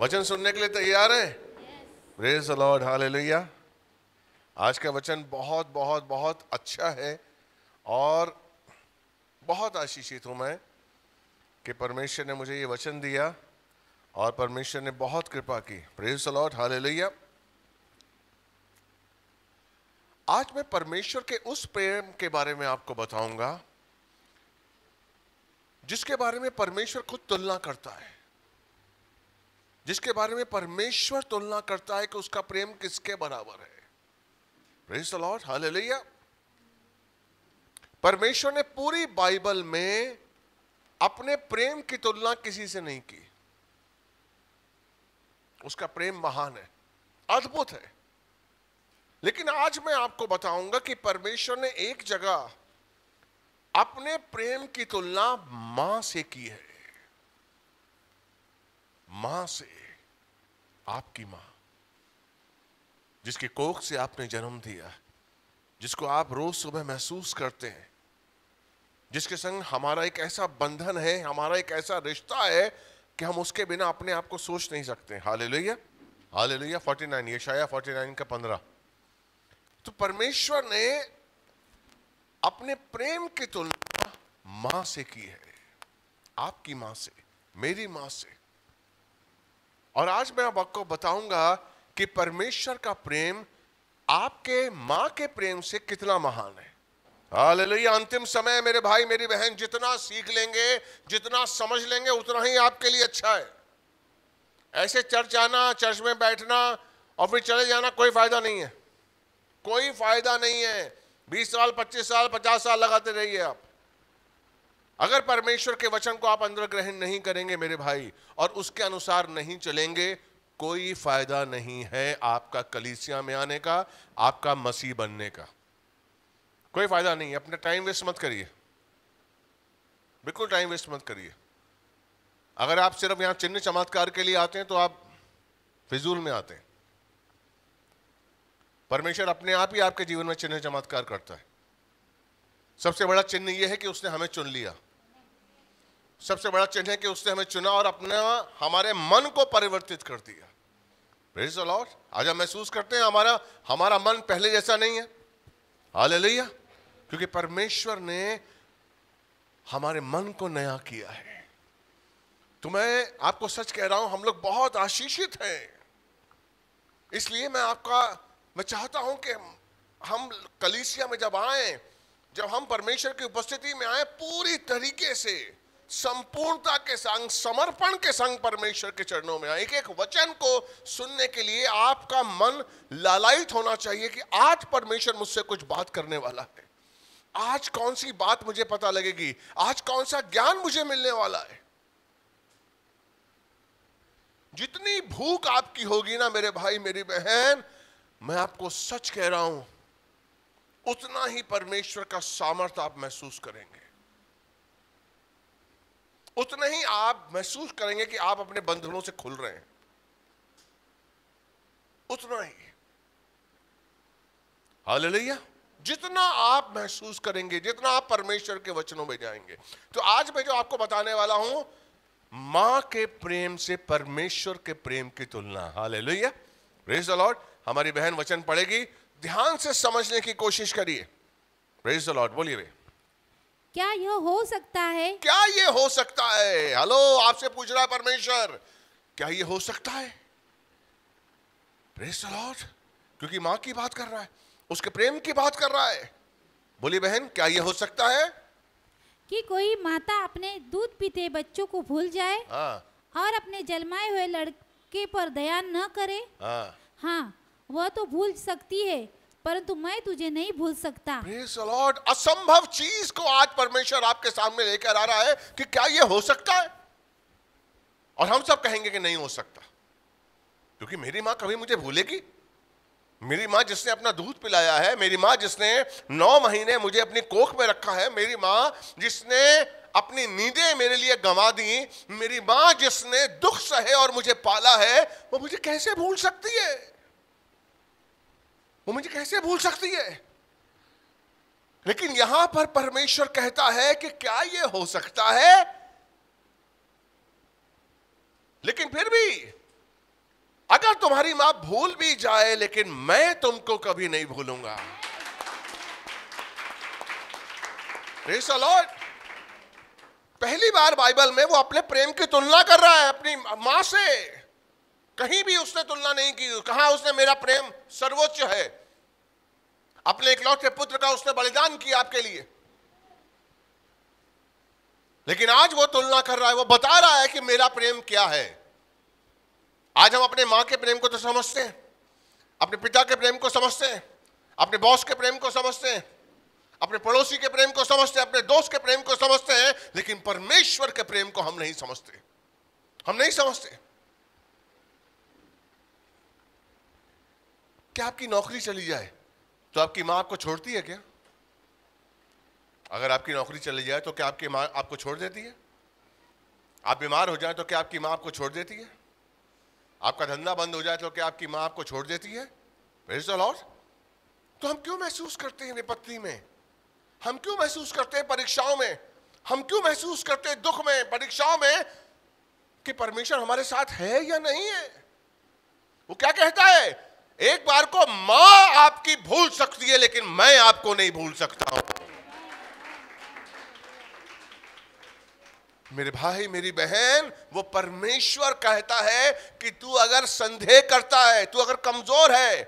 वचन सुनने के लिए तैयार है प्रेज द लॉर्ड हालेलुया आज का वचन बहुत बहुत बहुत अच्छा है और बहुत आशीषित हूँ मैं कि परमेश्वर ने मुझे ये वचन दिया और परमेश्वर ने बहुत कृपा की प्रेज द हाल लोहिया आज मैं परमेश्वर के उस प्रेम के बारे में आपको बताऊंगा जिसके बारे में परमेश्वर खुद तुलना करता है जिसके बारे में परमेश्वर तुलना करता है कि उसका प्रेम किसके बराबर है लॉर्ड हालेलुया परमेश्वर ने पूरी बाइबल में अपने प्रेम की तुलना किसी से नहीं की उसका प्रेम महान है अद्भुत है लेकिन आज मैं आपको बताऊंगा कि परमेश्वर ने एक जगह अपने प्रेम की तुलना मां से की है मां से आपकी मां जिसके कोख से आपने जन्म दिया जिसको आप रोज सुबह महसूस करते हैं जिसके संग हमारा एक ऐसा बंधन है हमारा एक ऐसा रिश्ता है कि हम उसके बिना अपने आप को सोच नहीं सकते हाल लोहिया हाल लोहिया फोर्टी नाइन ये शाया फोर्टी नाइन का पंद्रह तो परमेश्वर ने अपने प्रेम की तुलना मां से की है आपकी मां से मेरी मां से और आज मैं अब आपको बताऊंगा कि परमेश्वर का प्रेम आपके मां के प्रेम से कितना महान है अंतिम समय मेरे भाई मेरी बहन जितना सीख लेंगे जितना समझ लेंगे उतना ही आपके लिए अच्छा है ऐसे चर्च आना चर्च में बैठना और फिर चले जाना कोई फायदा नहीं है कोई फायदा नहीं है बीस साल पच्चीस साल पचास साल लगाते रहिए आप अगर परमेश्वर के वचन को आप अंदर ग्रहण नहीं करेंगे मेरे भाई और उसके अनुसार नहीं चलेंगे कोई फायदा नहीं है आपका कलीसिया में आने का आपका मसीह बनने का कोई फायदा नहीं है अपना टाइम वेस्ट मत करिए बिल्कुल टाइम वेस्ट मत करिए अगर आप सिर्फ यहां चिन्ह चमत्कार के लिए आते हैं तो आप फिजूल में आते हैं परमेश्वर अपने आप ही आपके जीवन में चिन्ह चमत्कार करता है सबसे बड़ा चिन्ह यह है कि उसने हमें चुन लिया सबसे बड़ा चिन्ह है कि उसने हमें चुना और अपने हमारे मन को परिवर्तित कर दिया प्रेज लॉर्ड आज हम महसूस करते हैं हमारा हमारा मन पहले जैसा नहीं है हाल क्योंकि परमेश्वर ने हमारे मन को नया किया है तो मैं आपको सच कह रहा हूं हम लोग बहुत आशीषित हैं इसलिए मैं आपका मैं चाहता हूं कि हम कलीसिया में जब आए जब हम परमेश्वर की उपस्थिति में आए पूरी तरीके से संपूर्णता के संग समर्पण के संग परमेश्वर के चरणों में एक एक वचन को सुनने के लिए आपका मन लालायित होना चाहिए कि आज परमेश्वर मुझसे कुछ बात करने वाला है आज कौन सी बात मुझे पता लगेगी आज कौन सा ज्ञान मुझे मिलने वाला है जितनी भूख आपकी होगी ना मेरे भाई मेरी बहन मैं आपको सच कह रहा हूं उतना ही परमेश्वर का सामर्थ्य आप महसूस करेंगे उतना ही आप महसूस करेंगे कि आप अपने बंधनों से खुल रहे हैं उतना ही हालेलुया जितना आप महसूस करेंगे जितना आप परमेश्वर के वचनों में जाएंगे तो आज मैं जो आपको बताने वाला हूं मां के प्रेम से परमेश्वर के प्रेम की तुलना हालेलुया प्रेज द लॉर्ड हमारी बहन वचन पढ़ेगी ध्यान से समझने की कोशिश करिए प्रेज द लॉर्ड बोलिए भाई क्या यह हो सकता है क्या ये हो सकता है हेलो आपसे पूछ रहा है परमेश्वर क्या ये हो सकता है प्रेस लॉर्ड क्योंकि माँ की बात कर रहा है उसके प्रेम की बात कर रहा है बोली बहन क्या ये हो सकता है कि कोई माता अपने दूध पीते बच्चों को भूल जाए आ, हाँ। और अपने जलमाए हुए लड़के पर दया न करे आ, हाँ।, हाँ वह तो भूल सकती है परंतु मैं तुझे नहीं भूल सकता लॉर्ड असंभव चीज को आज परमेश्वर आपके सामने लेकर आ रहा है कि क्या यह हो सकता है और हम सब कहेंगे कि नहीं हो सकता क्योंकि मेरी माँ कभी मुझे भूलेगी मेरी माँ जिसने अपना दूध पिलाया है मेरी माँ जिसने नौ महीने मुझे अपनी कोख में रखा है मेरी माँ जिसने अपनी नींदे मेरे लिए गंवा दी मेरी माँ जिसने दुख सहे और मुझे पाला है वो मुझे कैसे भूल सकती है वो मुझे कैसे भूल सकती है लेकिन यहां पर परमेश्वर कहता है कि क्या यह हो सकता है लेकिन फिर भी अगर तुम्हारी मां भूल भी जाए लेकिन मैं तुमको कभी नहीं भूलूंगा लॉर्ड पहली बार बाइबल में वो अपने प्रेम की तुलना कर रहा है अपनी मां से कहीं भी उसने तुलना नहीं की कहा उसने मेरा प्रेम सर्वोच्च है अपने इकलौते पुत्र का उसने बलिदान किया आपके लिए लेकिन आज वो तुलना कर रहा है वो बता रहा है कि मेरा प्रेम क्या है आज हम अपने मां के प्रेम को तो समझते हैं अपने पिता के प्रेम को समझते हैं अपने बॉस के प्रेम को समझते हैं अपने पड़ोसी के प्रेम को समझते हैं अपने दोस्त के प्रेम को समझते हैं लेकिन परमेश्वर के प्रेम को हम नहीं समझते हम नहीं समझते क्या आपकी नौकरी चली जाए तो आपकी माँ आपको छोड़ती है क्या अगर आपकी नौकरी चली जाए तो क्या आपकी माँ आपको छोड़ देती है आप बीमार हो जाए तो क्या आपकी माँ आपको छोड़ देती है आपका धंधा बंद हो जाए तो क्या आपकी माँ आपको छोड़ देती है तो हम क्यों महसूस करते हैं विपत्ति में हम क्यों महसूस करते हैं परीक्षाओं में हम क्यों महसूस करते हैं दुख में परीक्षाओं में कि परमेश्वर हमारे साथ है या नहीं है वो क्या कहता है एक बार को मां आपकी भूल सकती है लेकिन मैं आपको नहीं भूल सकता हूं मेरे भाई मेरी बहन वो परमेश्वर कहता है कि तू अगर संदेह करता है तू अगर कमजोर है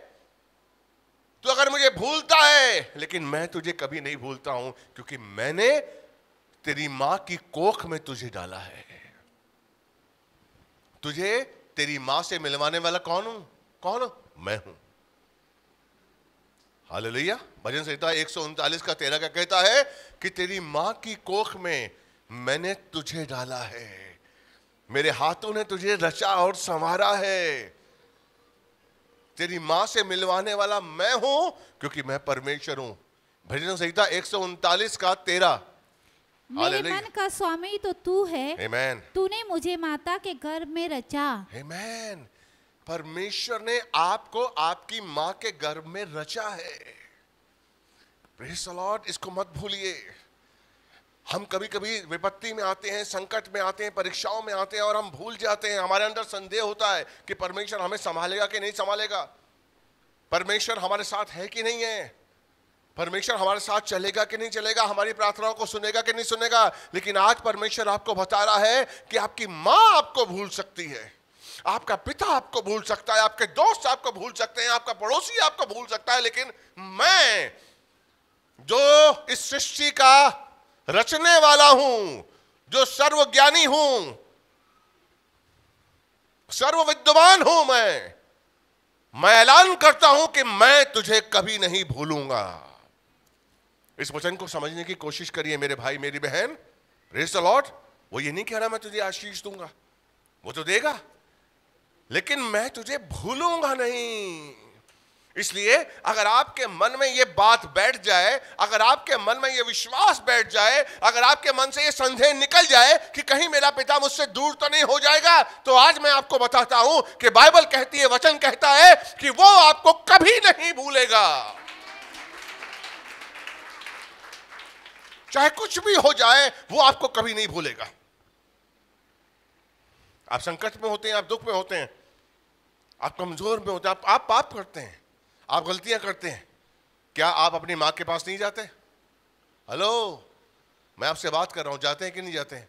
तू अगर मुझे भूलता है लेकिन मैं तुझे कभी नहीं भूलता हूं क्योंकि मैंने तेरी मां की कोख में तुझे डाला है तुझे तेरी मां से मिलवाने वाला कौन हूं कौन हूं मैं हूं हाल लोहिया भजन संहिता एक सौ उनतालीस का तेरह का कहता है कि तेरी मां की कोख में मैंने तुझे डाला है मेरे हाथों ने तुझे रचा और संवारा है तेरी मां से मिलवाने वाला मैं हूं क्योंकि मैं परमेश्वर हूं भजन संहिता एक सौ उनतालीस का तेरह मेरे मन का स्वामी तो तू है तूने मुझे माता के गर्भ में रचा Amen. परमेश्वर ने आपको आपकी मां के गर्भ में रचा है लॉर्ड इसको मत भूलिए हम कभी कभी विपत्ति में आते हैं संकट में आते हैं परीक्षाओं में आते हैं और हम भूल जाते हैं हमारे अंदर संदेह होता है कि परमेश्वर हमें संभालेगा कि नहीं संभालेगा परमेश्वर हमारे साथ है कि नहीं है परमेश्वर हमारे साथ चलेगा कि नहीं चलेगा हमारी प्रार्थनाओं को सुनेगा कि नहीं सुनेगा लेकिन आज परमेश्वर आपको बता रहा है कि आपकी माँ आपको भूल सकती है आपका पिता आपको भूल सकता है आपके दोस्त आपको भूल सकते हैं आपका पड़ोसी आपको भूल सकता है लेकिन मैं जो इस सृष्टि का रचने वाला हूं जो सर्वज्ञानी हूं सर्व विद्वान हूं मैं मैं ऐलान करता हूं कि मैं तुझे कभी नहीं भूलूंगा इस वचन को समझने की कोशिश करिए मेरे भाई मेरी बहन रेस लॉट वो ये नहीं कह रहा मैं तुझे आशीष दूंगा वो तो देगा लेकिन मैं तुझे भूलूंगा नहीं इसलिए अगर आपके मन में यह बात बैठ जाए अगर आपके मन में यह विश्वास बैठ जाए अगर आपके मन से यह संदेह निकल जाए कि कहीं मेरा पिता मुझसे दूर तो नहीं हो जाएगा तो आज मैं आपको बताता हूं कि बाइबल कहती है वचन कहता है कि वो आपको कभी नहीं भूलेगा चाहे कुछ भी हो जाए वो आपको कभी नहीं भूलेगा आप संकट में होते हैं आप दुख में होते हैं आप कमज़ोर में होते आप आप पाप करते हैं आप गलतियां करते हैं क्या आप अपनी माँ के पास नहीं जाते हेलो मैं आपसे बात कर रहा हूं जाते हैं कि नहीं जाते हैं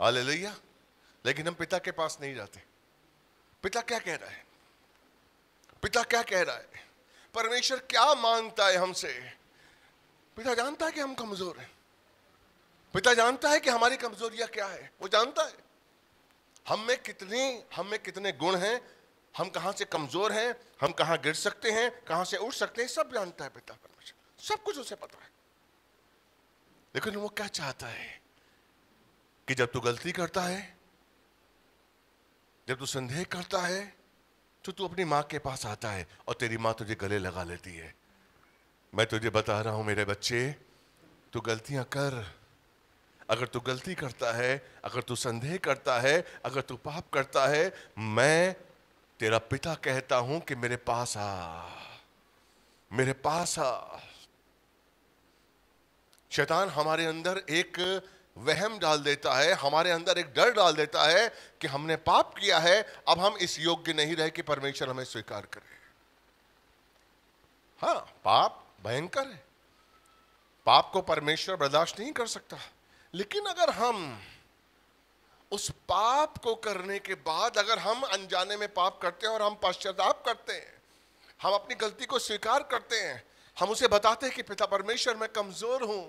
हाल लैया लेकिन हम पिता के पास नहीं जाते पिता क्या कह रहा है पिता क्या कह रहा है परमेश्वर क्या मांगता है हमसे पिता जानता है कि हम कमज़ोर हैं पिता जानता है कि हमारी कमजोरियां क्या है वो जानता है हम में कितनी हम में कितने गुण हैं हम कहाँ से कमज़ोर हैं हम कहाँ गिर सकते हैं कहाँ से उठ सकते हैं सब जानता है पिता परमेश्वर सब कुछ उसे पता है लेकिन वो क्या चाहता है कि जब तू गलती करता है जब तू संदेह करता है तो तू अपनी माँ के पास आता है और तेरी माँ तुझे गले लगा लेती है मैं तुझे बता रहा हूं मेरे बच्चे तू गलतियां कर अगर तू गलती करता है अगर तू संदेह करता है अगर तू पाप करता है मैं तेरा पिता कहता हूं कि मेरे पास आ मेरे पास आ शैतान हमारे अंदर एक वहम डाल देता है हमारे अंदर एक डर डाल देता है कि हमने पाप किया है अब हम इस योग्य नहीं रहे कि परमेश्वर हमें स्वीकार करे हाँ पाप भयंकर है पाप को परमेश्वर बर्दाश्त नहीं कर सकता लेकिन अगर हम उस पाप को करने के बाद अगर हम अनजाने में पाप करते हैं और हम पश्चाताप करते हैं हम अपनी गलती को स्वीकार करते हैं हम उसे बताते हैं कि पिता परमेश्वर मैं कमज़ोर हूं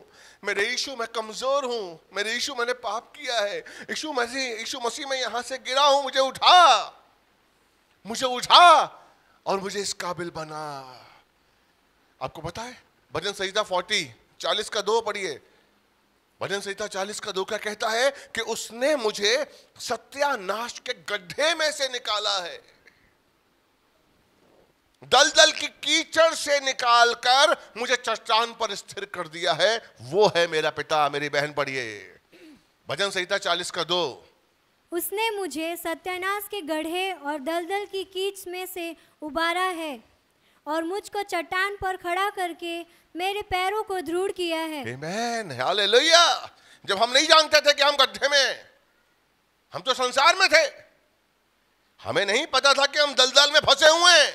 मेरे यीशु मैं कमज़ोर हूं मेरे यीशु मैंने पाप किया है यीशु मसीह यीशु मसीह मैं यहां से गिरा हूं मुझे उठा मुझे उठा और मुझे इस काबिल बना आपको पता है भजन सहिता फोर्टी चालीस का दो पढ़िए भजन संहिता चालीस का दो क्या कहता है कि उसने मुझे सत्यानाश के गड्ढे में से निकाला है दलदल की कीचड़ से निकालकर मुझे चट्टान पर स्थिर कर दिया है वो है मेरा पिता मेरी बहन पढ़िए भजन संहिता चालीस का दो उसने मुझे सत्यानाश के गढ़े और दलदल की कीच में से उबारा है और मुझको चट्टान पर खड़ा करके मेरे पैरों को दृढ़ किया है Amen. Hallelujah. जब हम नहीं जानते थे कि हम गड्ढे में हम तो संसार में थे हमें नहीं पता था कि हम दलदल में फंसे हुए हैं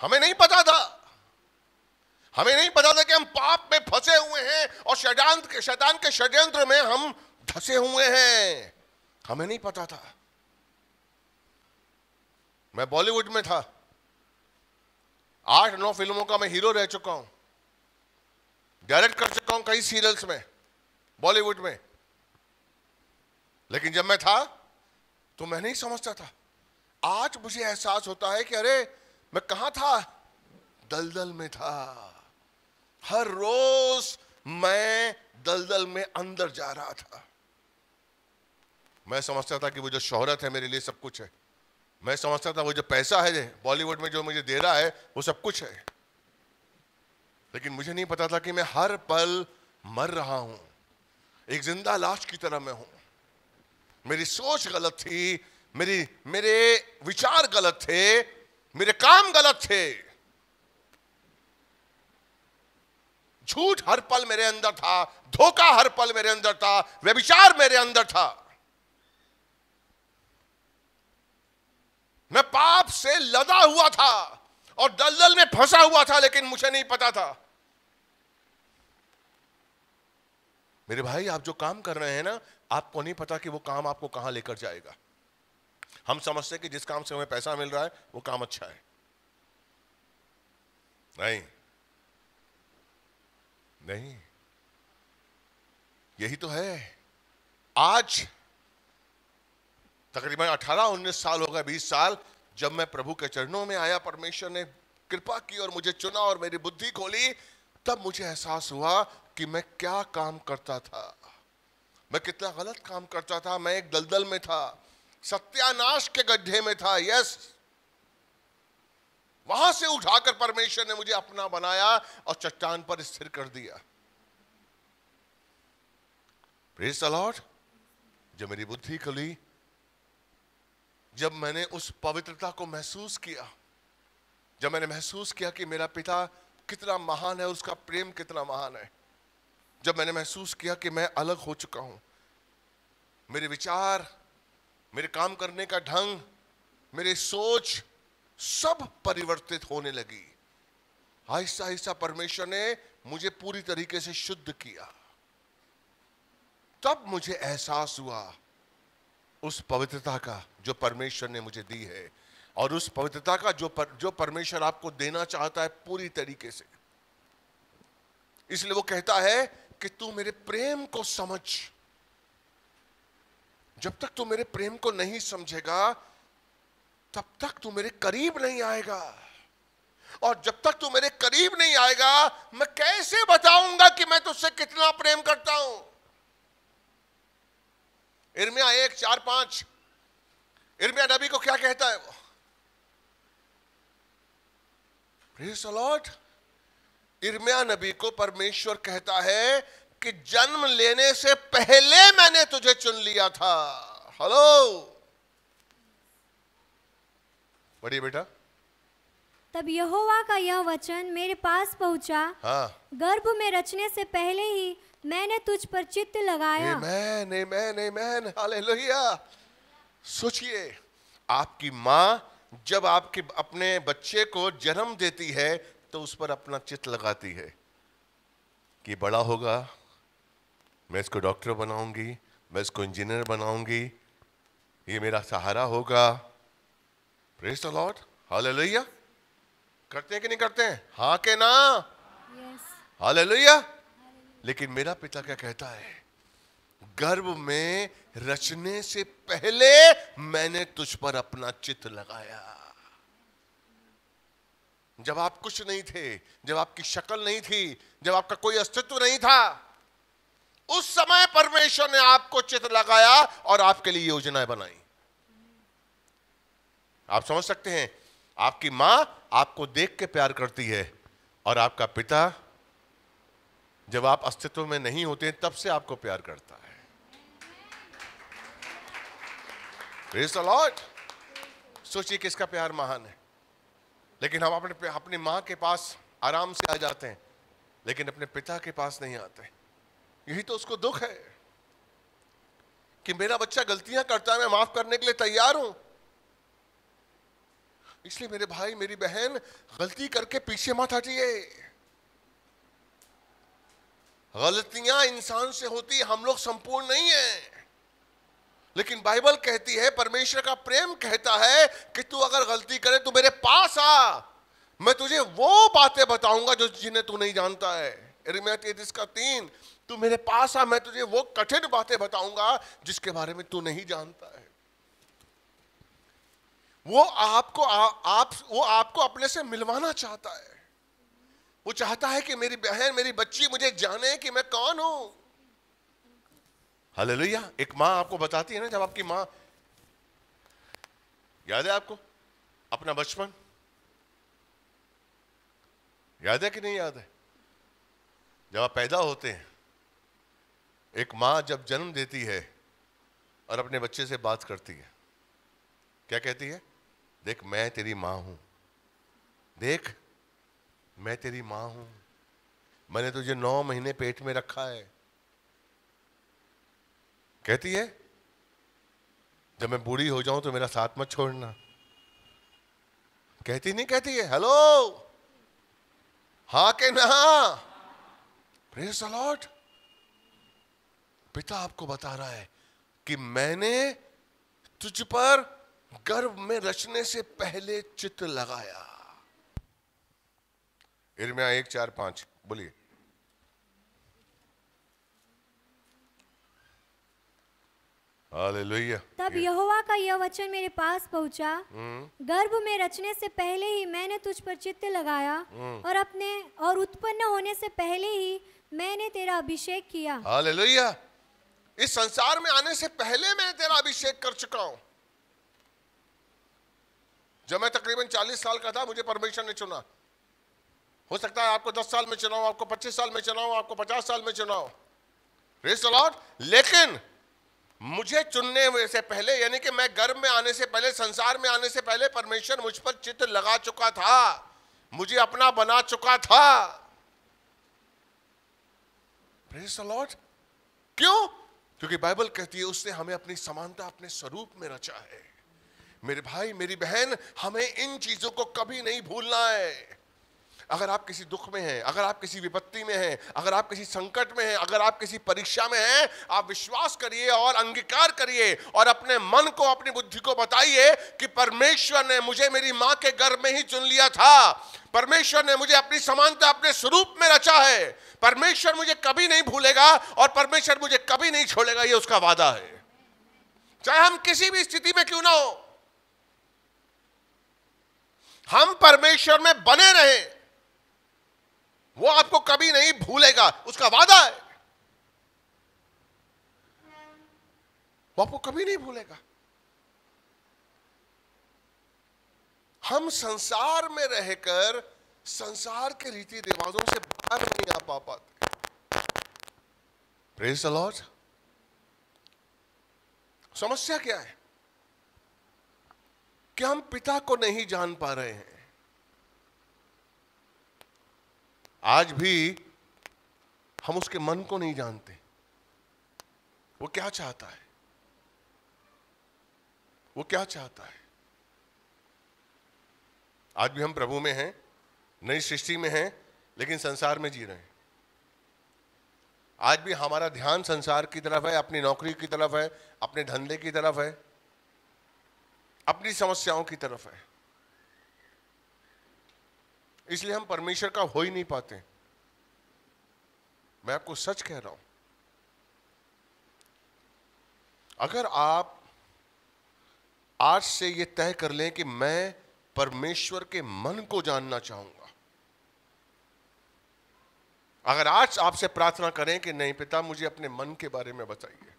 हमें नहीं पता था हमें नहीं पता था कि हम पाप में फंसे हुए हैं और शैतान के शैतान के षड्यंत्र में हम धसे हुए हैं हमें नहीं पता था मैं बॉलीवुड में था आठ नौ फिल्मों का मैं हीरो रह चुका हूं डायरेक्ट कर चुका हूं कई सीरियल्स में बॉलीवुड में लेकिन जब मैं था तो मैं नहीं समझता था आज मुझे एहसास होता है कि अरे मैं कहां था दलदल में था हर रोज मैं दलदल में अंदर जा रहा था मैं समझता था कि वो जो शोहरत है मेरे लिए सब कुछ है मैं समझता था वो जो पैसा है बॉलीवुड में जो मुझे दे रहा है वो सब कुछ है लेकिन मुझे नहीं पता था कि मैं हर पल मर रहा हूं एक जिंदा लाश की तरह मैं हूं मेरी सोच गलत थी मेरी मेरे विचार गलत थे मेरे काम गलत थे झूठ हर पल मेरे अंदर था धोखा हर पल मेरे अंदर था व्यभिचार मेरे अंदर था मैं पाप से लदा हुआ था और दलदल में फंसा हुआ था लेकिन मुझे नहीं पता था मेरे भाई आप जो काम कर रहे हैं ना आपको नहीं पता कि वो काम आपको कहां लेकर जाएगा हम समझते हैं कि जिस काम से हमें पैसा मिल रहा है वो काम अच्छा है नहीं नहीं यही तो है आज तकरीबन 18 19 साल हो गए 20 साल जब मैं प्रभु के चरणों में आया परमेश्वर ने कृपा की और मुझे चुना और मेरी बुद्धि खोली तब मुझे एहसास हुआ कि मैं क्या काम करता था मैं कितना गलत काम करता था मैं एक दलदल में था सत्यानाश के गड्ढे में था यस वहां से उठाकर परमेश्वर ने मुझे अपना बनाया और चट्टान पर स्थिर कर दिया प्रेस अलॉट जब मेरी बुद्धि खुली जब मैंने उस पवित्रता को महसूस किया जब मैंने महसूस किया कि मेरा पिता कितना महान है और उसका प्रेम कितना महान है जब मैंने महसूस किया कि मैं अलग हो चुका हूं मेरे विचार मेरे काम करने का ढंग मेरी सोच सब परिवर्तित होने लगी आहिस्ता आहिस्ता परमेश्वर ने मुझे पूरी तरीके से शुद्ध किया तब मुझे एहसास हुआ उस पवित्रता का जो परमेश्वर ने मुझे दी है और उस पवित्रता का जो पर, जो परमेश्वर आपको देना चाहता है पूरी तरीके से इसलिए वो कहता है कि तू मेरे प्रेम को समझ जब तक तू मेरे प्रेम को नहीं समझेगा तब तक तू मेरे करीब नहीं आएगा और जब तक तू मेरे करीब नहीं आएगा मैं कैसे बताऊंगा कि मैं तुझसे कितना प्रेम करता हूं इर्मिया एक चार पांच इर्मिया नबी को क्या कहता है वो लॉर्ड इर्मिया नबी को परमेश्वर कहता है कि जन्म लेने से पहले मैंने तुझे चुन लिया था हेलो बढ़िए बेटा तब यहोवा का यह वचन मेरे पास पहुंचा हाँ। गर्भ में रचने से पहले ही मैंने तुझ पर चित्त लगाया आमेन आमेन आमेन हालेलुया सोचिए आपकी माँ जब आपके अपने बच्चे को जन्म देती है तो उस पर अपना चित्त लगाती है कि बड़ा होगा मैं इसको डॉक्टर बनाऊंगी मैं इसको इंजीनियर बनाऊंगी ये मेरा सहारा होगा प्रेस द लॉर्ड हालेलुया करते हैं कि नहीं करते हैं हाँ के ना हाल yes. लेकिन मेरा पिता क्या कहता है गर्भ में रचने से पहले मैंने तुझ पर अपना चित्र लगाया जब आप कुछ नहीं थे जब आपकी शक्ल नहीं थी जब आपका कोई अस्तित्व नहीं था उस समय परमेश्वर ने आपको चित्र लगाया और आपके लिए योजनाएं बनाई आप समझ सकते हैं आपकी मां आपको देख के प्यार करती है और आपका पिता जब आप अस्तित्व में नहीं होते तब से आपको प्यार करता है सोचिए किसका प्यार महान है लेकिन हम अपने अपनी माँ के पास आराम से आ जाते हैं लेकिन अपने पिता के पास नहीं आते यही तो उसको दुख है कि मेरा बच्चा गलतियां करता है मैं माफ करने के लिए तैयार हूं इसलिए मेरे भाई मेरी बहन गलती करके पीछे मत हटिए गलतियां इंसान से होती हम लोग संपूर्ण नहीं है लेकिन बाइबल कहती है परमेश्वर का प्रेम कहता है कि तू अगर गलती करे तो मेरे पास आ मैं तुझे वो बातें बताऊंगा जो जिन्हें तू नहीं जानता है का तीन तू मेरे पास आ मैं तुझे वो कठिन बातें बताऊंगा जिसके बारे में तू नहीं जानता है वो आपको आ, आप वो आपको अपने से मिलवाना चाहता है वो चाहता है कि मेरी बहन मेरी बच्ची मुझे जाने कि मैं कौन हूं हले एक माँ आपको बताती है ना जब आपकी माँ याद है आपको अपना बचपन याद है कि नहीं याद है जब आप पैदा होते हैं एक माँ जब जन्म देती है और अपने बच्चे से बात करती है क्या कहती है देख मैं तेरी माँ हूं देख मैं तेरी माँ हूं मैंने तुझे नौ महीने पेट में रखा है कहती है जब मैं बूढ़ी हो जाऊं तो मेरा साथ मत छोड़ना कहती नहीं कहती है हेलो हा के ना प्रेस अलॉट पिता आपको बता रहा है कि मैंने तुझ पर गर्भ में रचने से पहले चित्र लगाया इर्म्या एक चार पांच बोलिए तब यहोवा का यह वचन मेरे पास पहुंचा हम्म। गर्भ में रचने से पहले ही मैंने तुझ पर चित्त लगाया हम्म। और अपने और उत्पन्न होने से पहले ही मैंने तेरा अभिषेक किया हालेलुया इस संसार में आने से पहले मैं तेरा अभिषेक कर चुका हूं जब मैं तकरीबन 40 साल का था मुझे परमेश्वर ने चुना हो सकता है आपको 10 साल में चुनाव आपको 25 साल में चुनाव आपको 50 साल में चुनाव रेस लेकिन मुझे चुनने से पहले यानी कि मैं गर्भ में आने से पहले संसार में आने से पहले परमेश्वर मुझ पर चित्र लगा चुका था मुझे अपना बना चुका था लॉर्ड क्यों क्योंकि बाइबल कहती है उसने हमें अपनी समानता अपने स्वरूप में रचा है मेरे भाई मेरी बहन हमें इन चीजों को कभी नहीं भूलना है अगर आप किसी दुख में हैं अगर आप किसी विपत्ति में हैं अगर आप किसी संकट में हैं अगर आप किसी परीक्षा में हैं आप विश्वास करिए और अंगीकार करिए और अपने मन को अपनी बुद्धि को बताइए कि परमेश्वर ने मुझे मेरी माँ के गर्भ में ही चुन लिया था परमेश्वर ने मुझे अपनी समानता अपने स्वरूप में रचा है परमेश्वर मुझे कभी नहीं भूलेगा और परमेश्वर मुझे कभी नहीं छोड़ेगा ये उसका वादा है चाहे हम किसी भी स्थिति में क्यों ना हो हम परमेश्वर में बने रहें वो आपको कभी नहीं भूलेगा उसका वादा है वो आपको कभी नहीं भूलेगा हम संसार में रहकर संसार के रीति रिवाजों से बाहर नहीं आ पा पाते प्रेस द लॉर्ड समस्या क्या है कि हम पिता को नहीं जान पा रहे हैं आज भी हम उसके मन को नहीं जानते वो क्या चाहता है वो क्या चाहता है आज भी हम प्रभु में हैं नई सृष्टि में हैं लेकिन संसार में जी रहे हैं आज भी हमारा ध्यान संसार की तरफ है अपनी नौकरी की तरफ है अपने धंधे की तरफ है अपनी समस्याओं की तरफ है इसलिए हम परमेश्वर का हो ही नहीं पाते मैं आपको सच कह रहा हूं अगर आप आज से यह तय कर लें कि मैं परमेश्वर के मन को जानना चाहूंगा अगर आज आपसे प्रार्थना करें कि नहीं पिता मुझे अपने मन के बारे में बताइए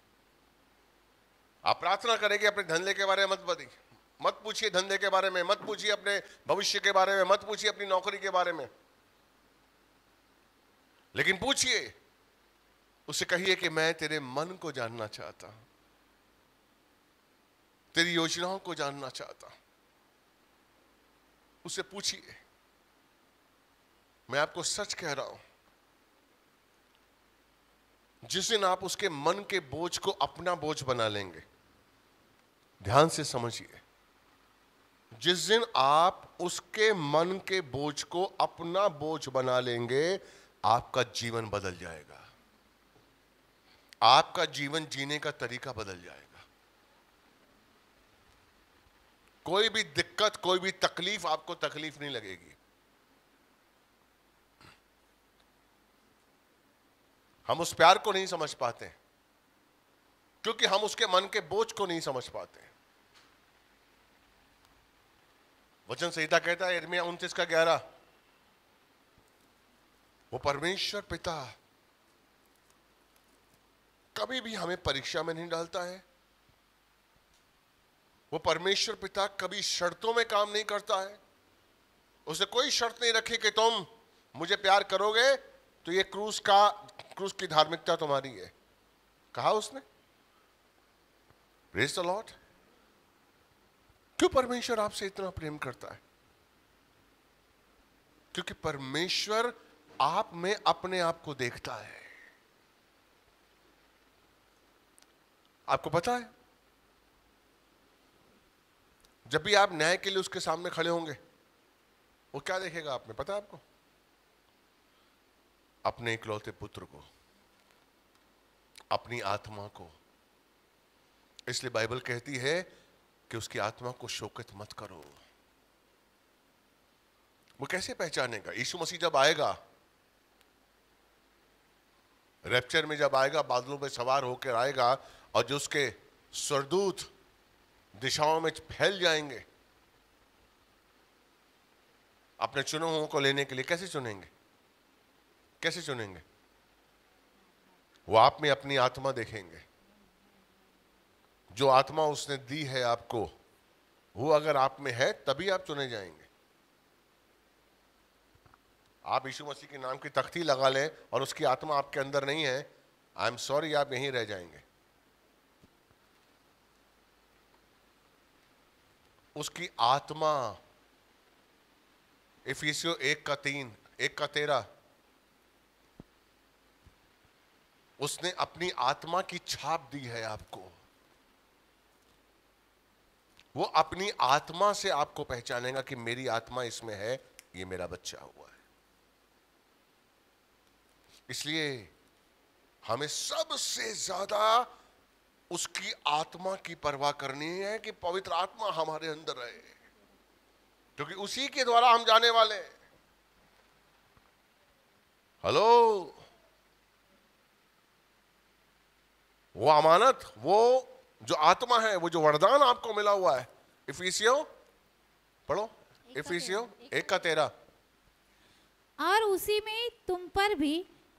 आप प्रार्थना करें कि अपने धंधे के बारे में मत बताइए मत पूछिए धंधे के बारे में मत पूछिए अपने भविष्य के बारे में मत पूछिए अपनी नौकरी के बारे में लेकिन पूछिए उसे कहिए कि मैं तेरे मन को जानना चाहता हूं तेरी योजनाओं को जानना चाहता हूं उसे पूछिए मैं आपको सच कह रहा हूं जिस दिन आप उसके मन के बोझ को अपना बोझ बना लेंगे ध्यान से समझिए जिस दिन आप उसके मन के बोझ को अपना बोझ बना लेंगे आपका जीवन बदल जाएगा आपका जीवन जीने का तरीका बदल जाएगा कोई भी दिक्कत कोई भी तकलीफ आपको तकलीफ नहीं लगेगी हम उस प्यार को नहीं समझ पाते क्योंकि हम उसके मन के बोझ को नहीं समझ पाते वचन संहिता कहता है इर्मिया उनतीस का ग्यारह वो परमेश्वर पिता कभी भी हमें परीक्षा में नहीं डालता है वो परमेश्वर पिता कभी शर्तों में काम नहीं करता है उसे कोई शर्त नहीं रखी कि तुम मुझे प्यार करोगे तो ये क्रूस का क्रूस की धार्मिकता तुम्हारी है कहा उसने प्रेज द लॉर्ड क्यों परमेश्वर आपसे इतना प्रेम करता है क्योंकि परमेश्वर आप में अपने आप को देखता है आपको पता है जब भी आप न्याय के लिए उसके सामने खड़े होंगे वो क्या देखेगा आप में पता है आपको अपने इकलौते पुत्र को अपनी आत्मा को इसलिए बाइबल कहती है कि उसकी आत्मा को शोकित मत करो वो कैसे पहचानेगा यीशु मसीह जब आएगा रेप्चर में जब आएगा बादलों पर सवार होकर आएगा और जो उसके स्वरदूत दिशाओं में फैल जाएंगे अपने चुनौतों को लेने के लिए कैसे चुनेंगे कैसे चुनेंगे वो आप में अपनी आत्मा देखेंगे जो आत्मा उसने दी है आपको वो अगर आप में है तभी आप चुने जाएंगे आप यीशु मसीह के नाम की तख्ती लगा लें और उसकी आत्मा आपके अंदर नहीं है आई एम सॉरी आप यहीं रह जाएंगे उसकी आत्मा इफिसियो एक का तीन एक का तेरा उसने अपनी आत्मा की छाप दी है आपको वो अपनी आत्मा से आपको पहचानेगा कि मेरी आत्मा इसमें है ये मेरा बच्चा हुआ है इसलिए हमें सबसे ज्यादा उसकी आत्मा की परवाह करनी है कि पवित्र आत्मा हमारे अंदर रहे क्योंकि उसी के द्वारा हम जाने वाले हेलो वो अमानत वो जो आत्मा है वो जो वरदान आपको मिला हुआ है इफिसियो पढ़ो इफिसियो एक का तेरा और उसी में तुम पर भी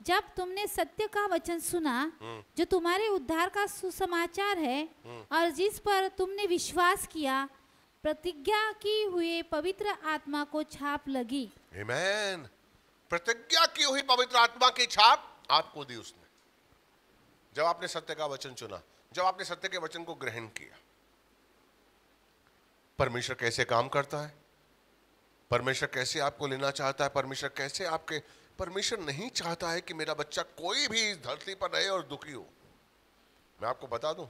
जब तुमने सत्य का वचन सुना हम्म। जो तुम्हारे उद्धार का सुसमाचार है हम्म। और जिस पर तुमने विश्वास किया प्रतिज्ञा की हुए पवित्र आत्मा को छाप लगी प्रतिज्ञा की हुई पवित्र आत्मा की छाप आपको दी उसने जब आपने सत्य का वचन चुना जब आपने सत्य के वचन को ग्रहण किया परमेश्वर कैसे काम करता है परमेश्वर कैसे आपको लेना चाहता है परमेश्वर कैसे आपके परमेश्वर नहीं चाहता है कि मेरा बच्चा कोई भी इस धरती पर रहे और दुखी हो मैं आपको बता दूं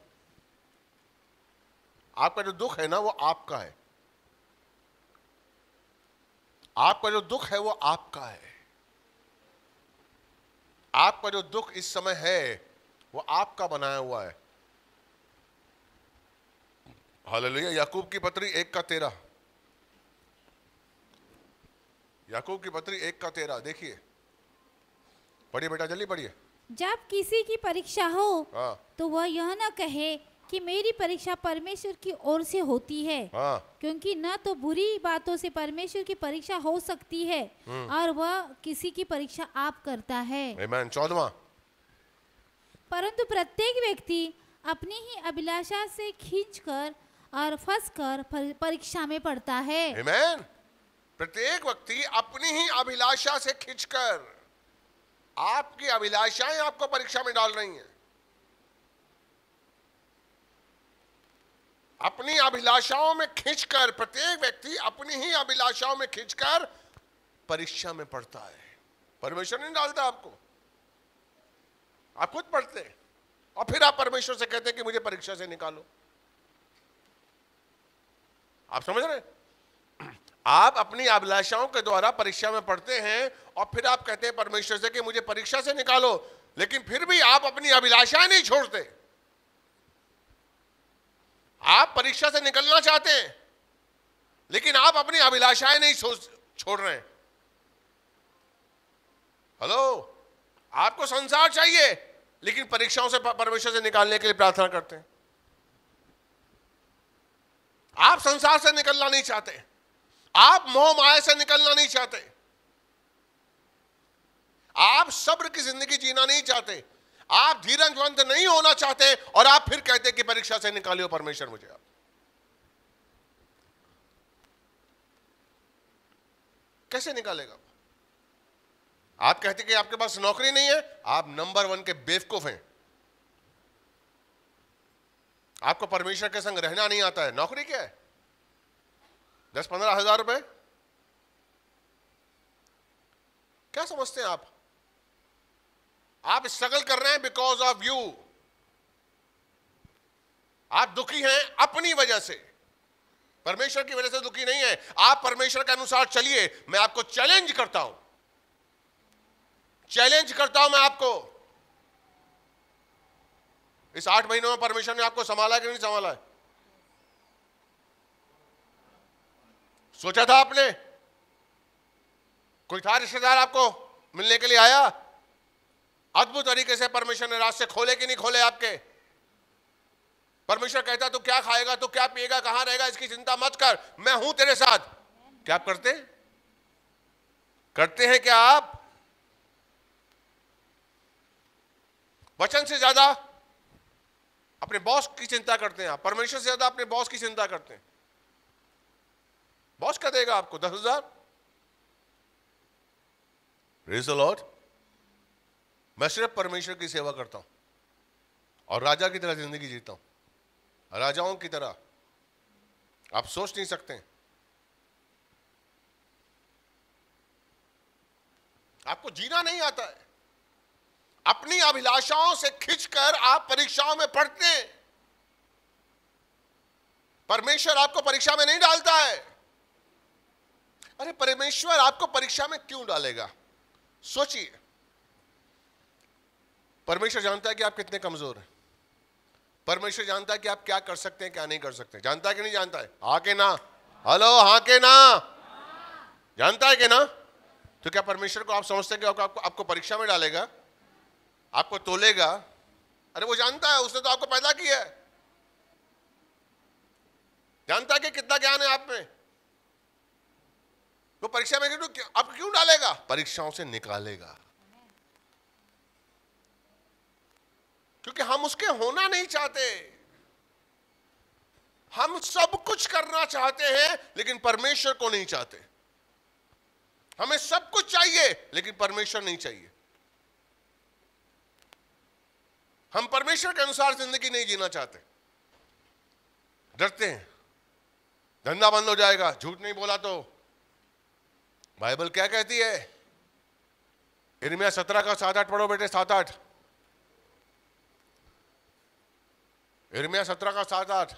आपका जो दुख है ना वो आपका है आपका जो दुख है वो आपका है आपका जो दुख इस समय है वो आपका बनाया हुआ है हालेलुया याकूब की पत्री एक का तेरा याकूब की पत्री एक का तेरा देखिए पढ़िए बेटा जल्दी पढ़िए जब किसी की परीक्षा हो हाँ। तो वह यह न कहे कि मेरी परीक्षा परमेश्वर की ओर से होती है हाँ। क्योंकि न तो बुरी बातों से परमेश्वर की परीक्षा हो सकती है हम्म। और वह किसी की परीक्षा आप करता है चौदवा परंतु प्रत्येक व्यक्ति अपनी ही अभिलाषा से खींच कर और कर परीक्षा में पड़ता है Amen. प्रत्येक व्यक्ति अपनी ही अभिलाषा से खींचकर आपकी अभिलाषाएं आपको परीक्षा में डाल रही हैं अपनी अभिलाषाओं में खींचकर प्रत्येक व्यक्ति अपनी ही अभिलाषाओं में खींचकर परीक्षा में पढ़ता है परमेश्वर नहीं डालता आपको आप खुद पढ़ते और फिर आप परमेश्वर से कहते हैं कि मुझे परीक्षा से निकालो आप समझ रहे आप अपनी अभिलाषाओं के द्वारा परीक्षा में पढ़ते हैं और फिर आप कहते हैं परमेश्वर से कि मुझे परीक्षा से निकालो लेकिन फिर भी आप अपनी अभिलाषाएं नहीं छोड़ते आप परीक्षा से निकलना चाहते हैं लेकिन आप अपनी अभिलाषाएं नहीं छोड़ रहे हेलो आपको संसार चाहिए लेकिन परीक्षाओं से परमेश्वर से निकालने के लिए प्रार्थना करते हैं आप संसार से निकलना नहीं चाहते आप मोह माया से निकलना नहीं चाहते आप सब्र की जिंदगी जीना नहीं चाहते आप धीरजवंत नहीं होना चाहते और आप फिर कहते कि परीक्षा से निकालियो परमेश्वर मुझे आप कैसे निकालेगा आप कहते कि आपके पास नौकरी नहीं है आप नंबर वन के बेवकूफ हैं आपको परमेश्वर के संग रहना नहीं आता है नौकरी क्या है दस पंद्रह हजार रुपए क्या समझते हैं आप आप स्ट्रगल कर रहे हैं बिकॉज ऑफ यू आप दुखी हैं अपनी वजह से परमेश्वर की वजह से दुखी नहीं है आप परमेश्वर के अनुसार चलिए मैं आपको चैलेंज करता हूं चैलेंज करता हूं मैं आपको इस आठ महीनों में परमेश्वर ने आपको संभाला कि नहीं संभाला है सोचा था आपने कोई था रिश्तेदार आपको मिलने के लिए आया अद्भुत तरीके से परमेश्वर ने रास्ते खोले कि नहीं खोले आपके परमेश्वर कहता तू क्या खाएगा तू क्या पिएगा कहां रहेगा इसकी चिंता मत कर मैं हूं तेरे साथ क्या आप करते करते हैं क्या आप वचन से ज्यादा अपने बॉस की चिंता करते हैं आप परमेश्वर से ज्यादा अपने बॉस की चिंता करते हैं बॉस क्या देगा आपको दस हजार रेज लॉर्ड मैं सिर्फ परमेश्वर की सेवा करता हूं और राजा की तरह जिंदगी जीता हूं राजाओं की तरह आप सोच नहीं सकते आपको जीना नहीं आता है अपनी अभिलाषाओं से खिंचकर आप परीक्षाओं में पढ़ते हैं परमेश्वर आपको परीक्षा में नहीं डालता है अरे परमेश्वर आपको परीक्षा में क्यों डालेगा सोचिए परमेश्वर जानता है कि आप कितने कमजोर हैं परमेश्वर जानता है कि आप क्या कर सकते हैं क्या नहीं कर सकते जानता है कि नहीं जानता है हा के ना हेलो हा के ना जानता है कि ना तो क्या परमेश्वर को आप समझते हैं कि आपको आपको परीक्षा में डालेगा आपको तोलेगा अरे वो जानता है उसने तो आपको पैदा किया है जानता है कि कितना ज्ञान है आप में तो परीक्षा में क्यों अब आप क्यों डालेगा परीक्षाओं से निकालेगा क्योंकि हम उसके होना नहीं चाहते हम सब कुछ करना चाहते हैं लेकिन परमेश्वर को नहीं चाहते हमें सब कुछ चाहिए लेकिन परमेश्वर नहीं चाहिए हम परमेश्वर के अनुसार जिंदगी नहीं जीना चाहते डरते हैं धंधा बंद हो जाएगा झूठ नहीं बोला तो बाइबल क्या कहती है इनमें सत्रह का सात आठ पढ़ो बेटे सात आठ इर्मिया सत्रह का सात आठ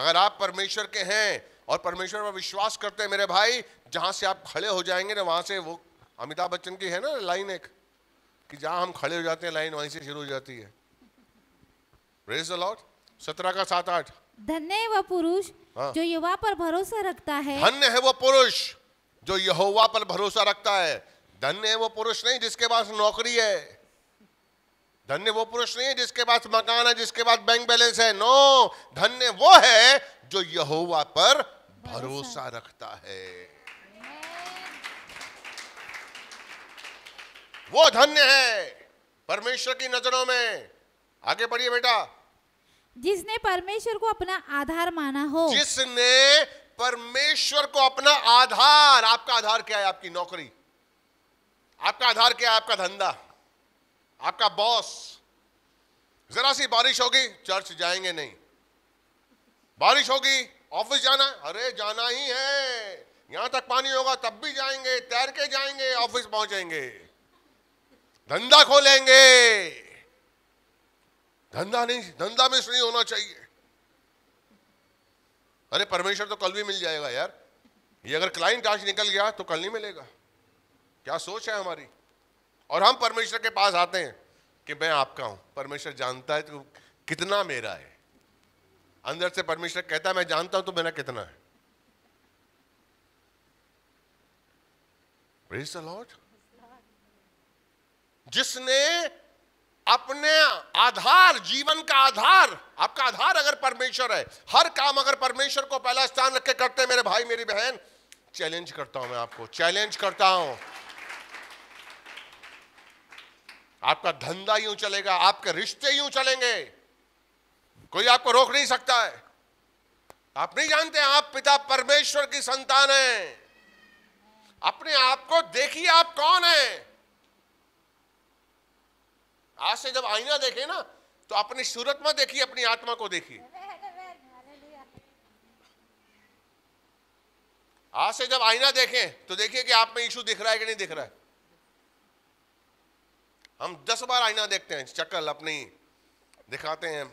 अगर आप परमेश्वर के हैं और परमेश्वर पर विश्वास करते हैं मेरे भाई जहां से आप खड़े हो जाएंगे ना वहां से वो अमिताभ बच्चन की है ना लाइन एक कि जहां हम खड़े हो जाते हैं लाइन वहीं से शुरू हो जाती है लॉर्ड सत्रह का सात आठ धन्य है वह पुरुष हाँ। जो युवा पर भरोसा रखता है धन्य है वह पुरुष जो यहोवा पर भरोसा रखता है धन्य है वो पुरुष नहीं जिसके पास नौकरी है धन्य वो पुरुष नहीं है जिसके पास मकान है जिसके पास बैंक बैलेंस है नो धन्य वो है जो यहोवा पर भरोसा रखता है वो धन्य है परमेश्वर की नजरों में आगे बढ़िए बेटा जिसने परमेश्वर को अपना आधार माना हो जिसने परमेश्वर को अपना आधार आपका आधार क्या है आपकी नौकरी आपका आधार क्या है आपका धंधा आपका बॉस जरा सी बारिश होगी चर्च जाएंगे नहीं बारिश होगी ऑफिस जाना अरे जाना ही है यहां तक पानी होगा तब भी जाएंगे तैर के जाएंगे ऑफिस पहुंचेंगे धंधा खोलेंगे धंधा नहीं धंधा में नहीं होना चाहिए अरे परमेश्वर तो कल भी मिल जाएगा यार ये अगर क्लाइंट आज निकल गया तो कल नहीं मिलेगा क्या सोच है हमारी और हम परमेश्वर के पास आते हैं कि मैं आपका हूं परमेश्वर जानता है तो कितना मेरा है अंदर से परमेश्वर कहता है मैं जानता हूं तो मेरा कितना है लॉर्ड जिसने अपने आधार जीवन का आधार आपका आधार अगर परमेश्वर है हर काम अगर परमेश्वर को पहला स्थान रख के करते मेरे भाई मेरी बहन चैलेंज करता हूं मैं आपको चैलेंज करता हूं आपका धंधा यूं चलेगा आपके रिश्ते यूं चलेंगे कोई आपको रोक नहीं सकता है आप नहीं जानते आप पिता परमेश्वर की संतान हैं अपने आप को देखिए आप कौन हैं आज से जब आईना देखे ना तो अपनी सूरत में देखिए अपनी आत्मा को देखिए आज से जब आईना देखें तो देखिए कि आप में इशू दिख रहा है कि नहीं दिख रहा है हम दस बार आईना देखते हैं चक्कर अपनी दिखाते हैं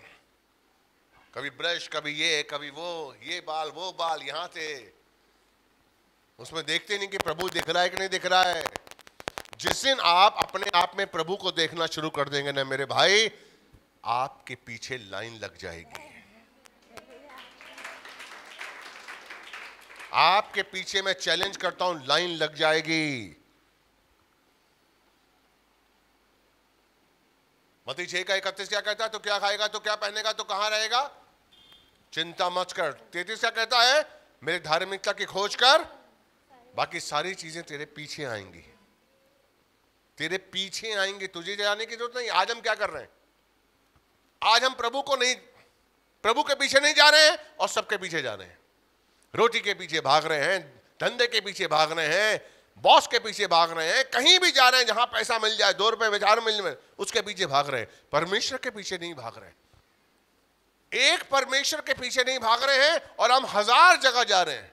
कभी ब्रश कभी ये कभी वो ये बाल वो बाल यहां से उसमें देखते नहीं कि प्रभु दिख रहा है कि नहीं दिख रहा है जिस दिन आप अपने आप में प्रभु को देखना शुरू कर देंगे ना मेरे भाई आपके पीछे लाइन लग जाएगी आपके पीछे मैं चैलेंज करता हूं लाइन लग जाएगी मती छह का इकतीस क्या कहता है तो क्या खाएगा तो क्या पहनेगा तो कहां रहेगा चिंता मत कर तैतीस क्या कहता है मेरे धार्मिकता की खोज कर बाकी सारी चीजें तेरे पीछे आएंगी तेरे पीछे आएंगे तुझे जाने की जरूरत नहीं आज हम क्या कर रहे हैं आज हम प्रभु को नहीं प्रभु के पीछे नहीं जा रहे हैं और सबके पीछे जा रहे हैं रोटी के पीछे भाग रहे हैं धंधे के पीछे भाग रहे हैं बॉस के पीछे भाग रहे हैं कहीं भी जा रहे हैं जहां पैसा मिल जाए दो रुपए बेचार मिल जाए उसके पीछे भाग रहे हैं परमेश्वर के पीछे नहीं भाग रहे एक परमेश्वर के पीछे नहीं भाग रहे हैं और हम हजार जगह जा रहे हैं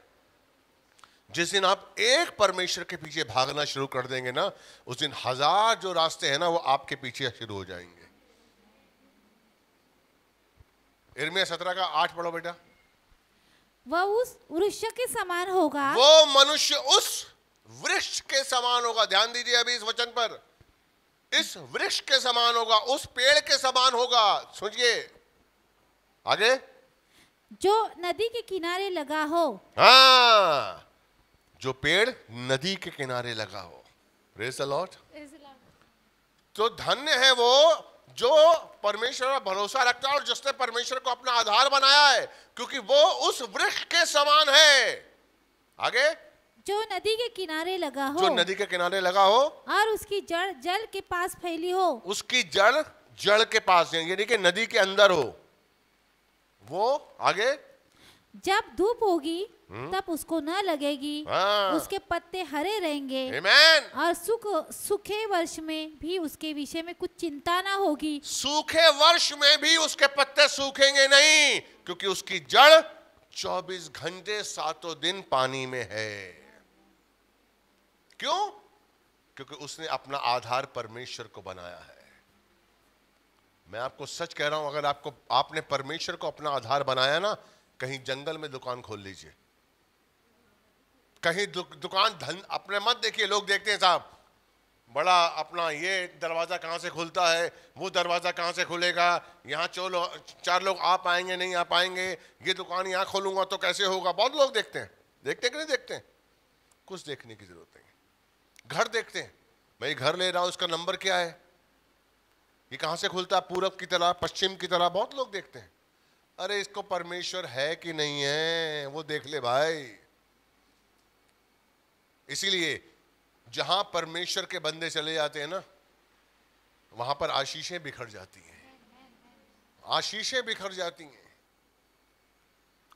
जिस दिन आप एक परमेश्वर के पीछे भागना शुरू कर देंगे ना उस दिन हजार जो रास्ते हैं ना वो आपके पीछे शुरू हो जाएंगे इर्मिया सत्रह का आठ पढ़ो बेटा वह उस वृक्ष के समान होगा वो मनुष्य उस वृक्ष के समान होगा ध्यान दीजिए अभी इस वचन पर इस वृक्ष के समान होगा उस पेड़ के समान होगा सोचिए आगे जो नदी के किनारे लगा हो हाँ जो पेड़ नदी के किनारे लगा हो रेस अलॉट तो धन्य है वो जो परमेश्वर पर भरोसा रखता है और जिसने परमेश्वर को अपना आधार बनाया है क्योंकि वो उस वृक्ष के समान है आगे जो नदी के किनारे लगा हो जो नदी के किनारे लगा हो और उसकी जड़ जल के पास फैली हो उसकी जड़ जड़ के पास यानी कि नदी के अंदर हो वो आगे जब धूप होगी हम्म? तब उसको न लगेगी हाँ। उसके पत्ते हरे रहेंगे और सुख सूखे वर्ष में भी उसके विषय में कुछ चिंता ना होगी सूखे वर्ष में भी उसके पत्ते सूखेंगे नहीं क्योंकि उसकी जड़ 24 घंटे सातों दिन पानी में है क्यों क्योंकि उसने अपना आधार परमेश्वर को बनाया है मैं आपको सच कह रहा हूं अगर आपको आपने परमेश्वर को अपना आधार बनाया ना कहीं जंगल में दुकान खोल लीजिए कहीं दु, दुकान धन अपने मत देखिए लोग देखते हैं साहब बड़ा अपना ये दरवाज़ा कहाँ से खुलता है वो दरवाज़ा कहाँ से खुलेगा यहाँ चो लो, चार लोग आ पाएंगे नहीं आ पाएंगे ये दुकान यहाँ खोलूँगा तो कैसे होगा बहुत लोग देखते हैं देखते कि नहीं देखते हैं कुछ देखने की ज़रूरत नहीं घर देखते हैं भाई घर ले रहा हूँ उसका नंबर क्या है ये कहाँ से खुलता है पूरब की तरह पश्चिम की तरह बहुत लोग देखते हैं अरे इसको परमेश्वर है कि नहीं है वो देख ले भाई इसीलिए जहां परमेश्वर के बंदे चले जाते हैं ना वहां पर आशीषें बिखर जाती हैं आशीषें बिखर जाती हैं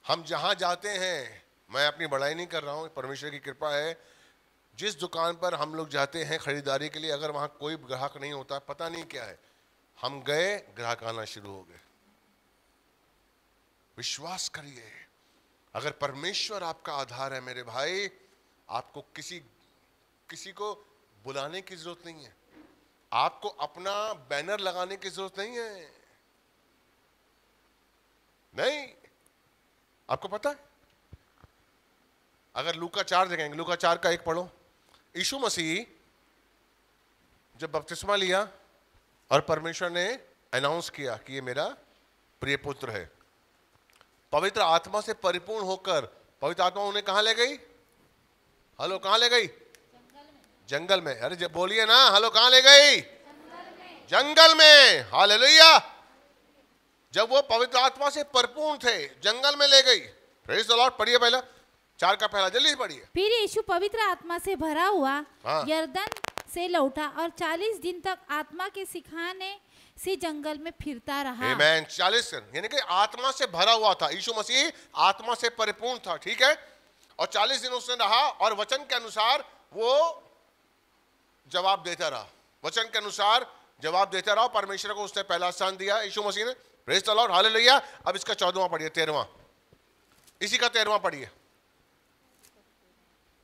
हम जहां जाते हैं मैं अपनी बड़ाई नहीं कर रहा हूं परमेश्वर की कृपा है जिस दुकान पर हम लोग जाते हैं खरीदारी के लिए अगर वहां कोई ग्राहक नहीं होता पता नहीं क्या है हम गए ग्राहक आना शुरू हो गए विश्वास करिए अगर परमेश्वर आपका आधार है मेरे भाई आपको किसी किसी को बुलाने की जरूरत नहीं है आपको अपना बैनर लगाने की जरूरत नहीं है नहीं आपको पता है अगर लूका चार देखेंगे लूका चार का एक पढ़ो यीशु मसीह जब बपतिस्मा लिया और परमेश्वर ने अनाउंस किया कि ये मेरा प्रिय पुत्र है पवित्र आत्मा से परिपूर्ण होकर पवित्र आत्मा उन्हें कहा ले गई हेलो कहाँ ले गई जंगल में अरे जब बोलिए ना हेलो कहाँ ले गई जंगल में हाल लोहिया जब वो पवित्र आत्मा से परिपूर्ण थे जंगल में ले गई पढ़िए पहला चार का पहला जल्दी पढ़िए फिर यीशु पवित्र आत्मा से भरा हुआ हाँ। यर्दन से लौटा और चालीस दिन तक आत्मा के सिखाने से जंगल में फिरता रहा मैं चालीस यानी कि आत्मा से भरा हुआ था यीशु मसीह आत्मा से परिपूर्ण था ठीक है और चालीस दिन उसने रहा और वचन के अनुसार वो जवाब देता रहा वचन के अनुसार जवाब देता रहा परमेश्वर को उसने पहला स्थान दिया यीशु मसीह ने प्रेस और हाल लिया अब इसका चौदवा पढ़िए तेरहवा इसी का तेरहवा पढ़िए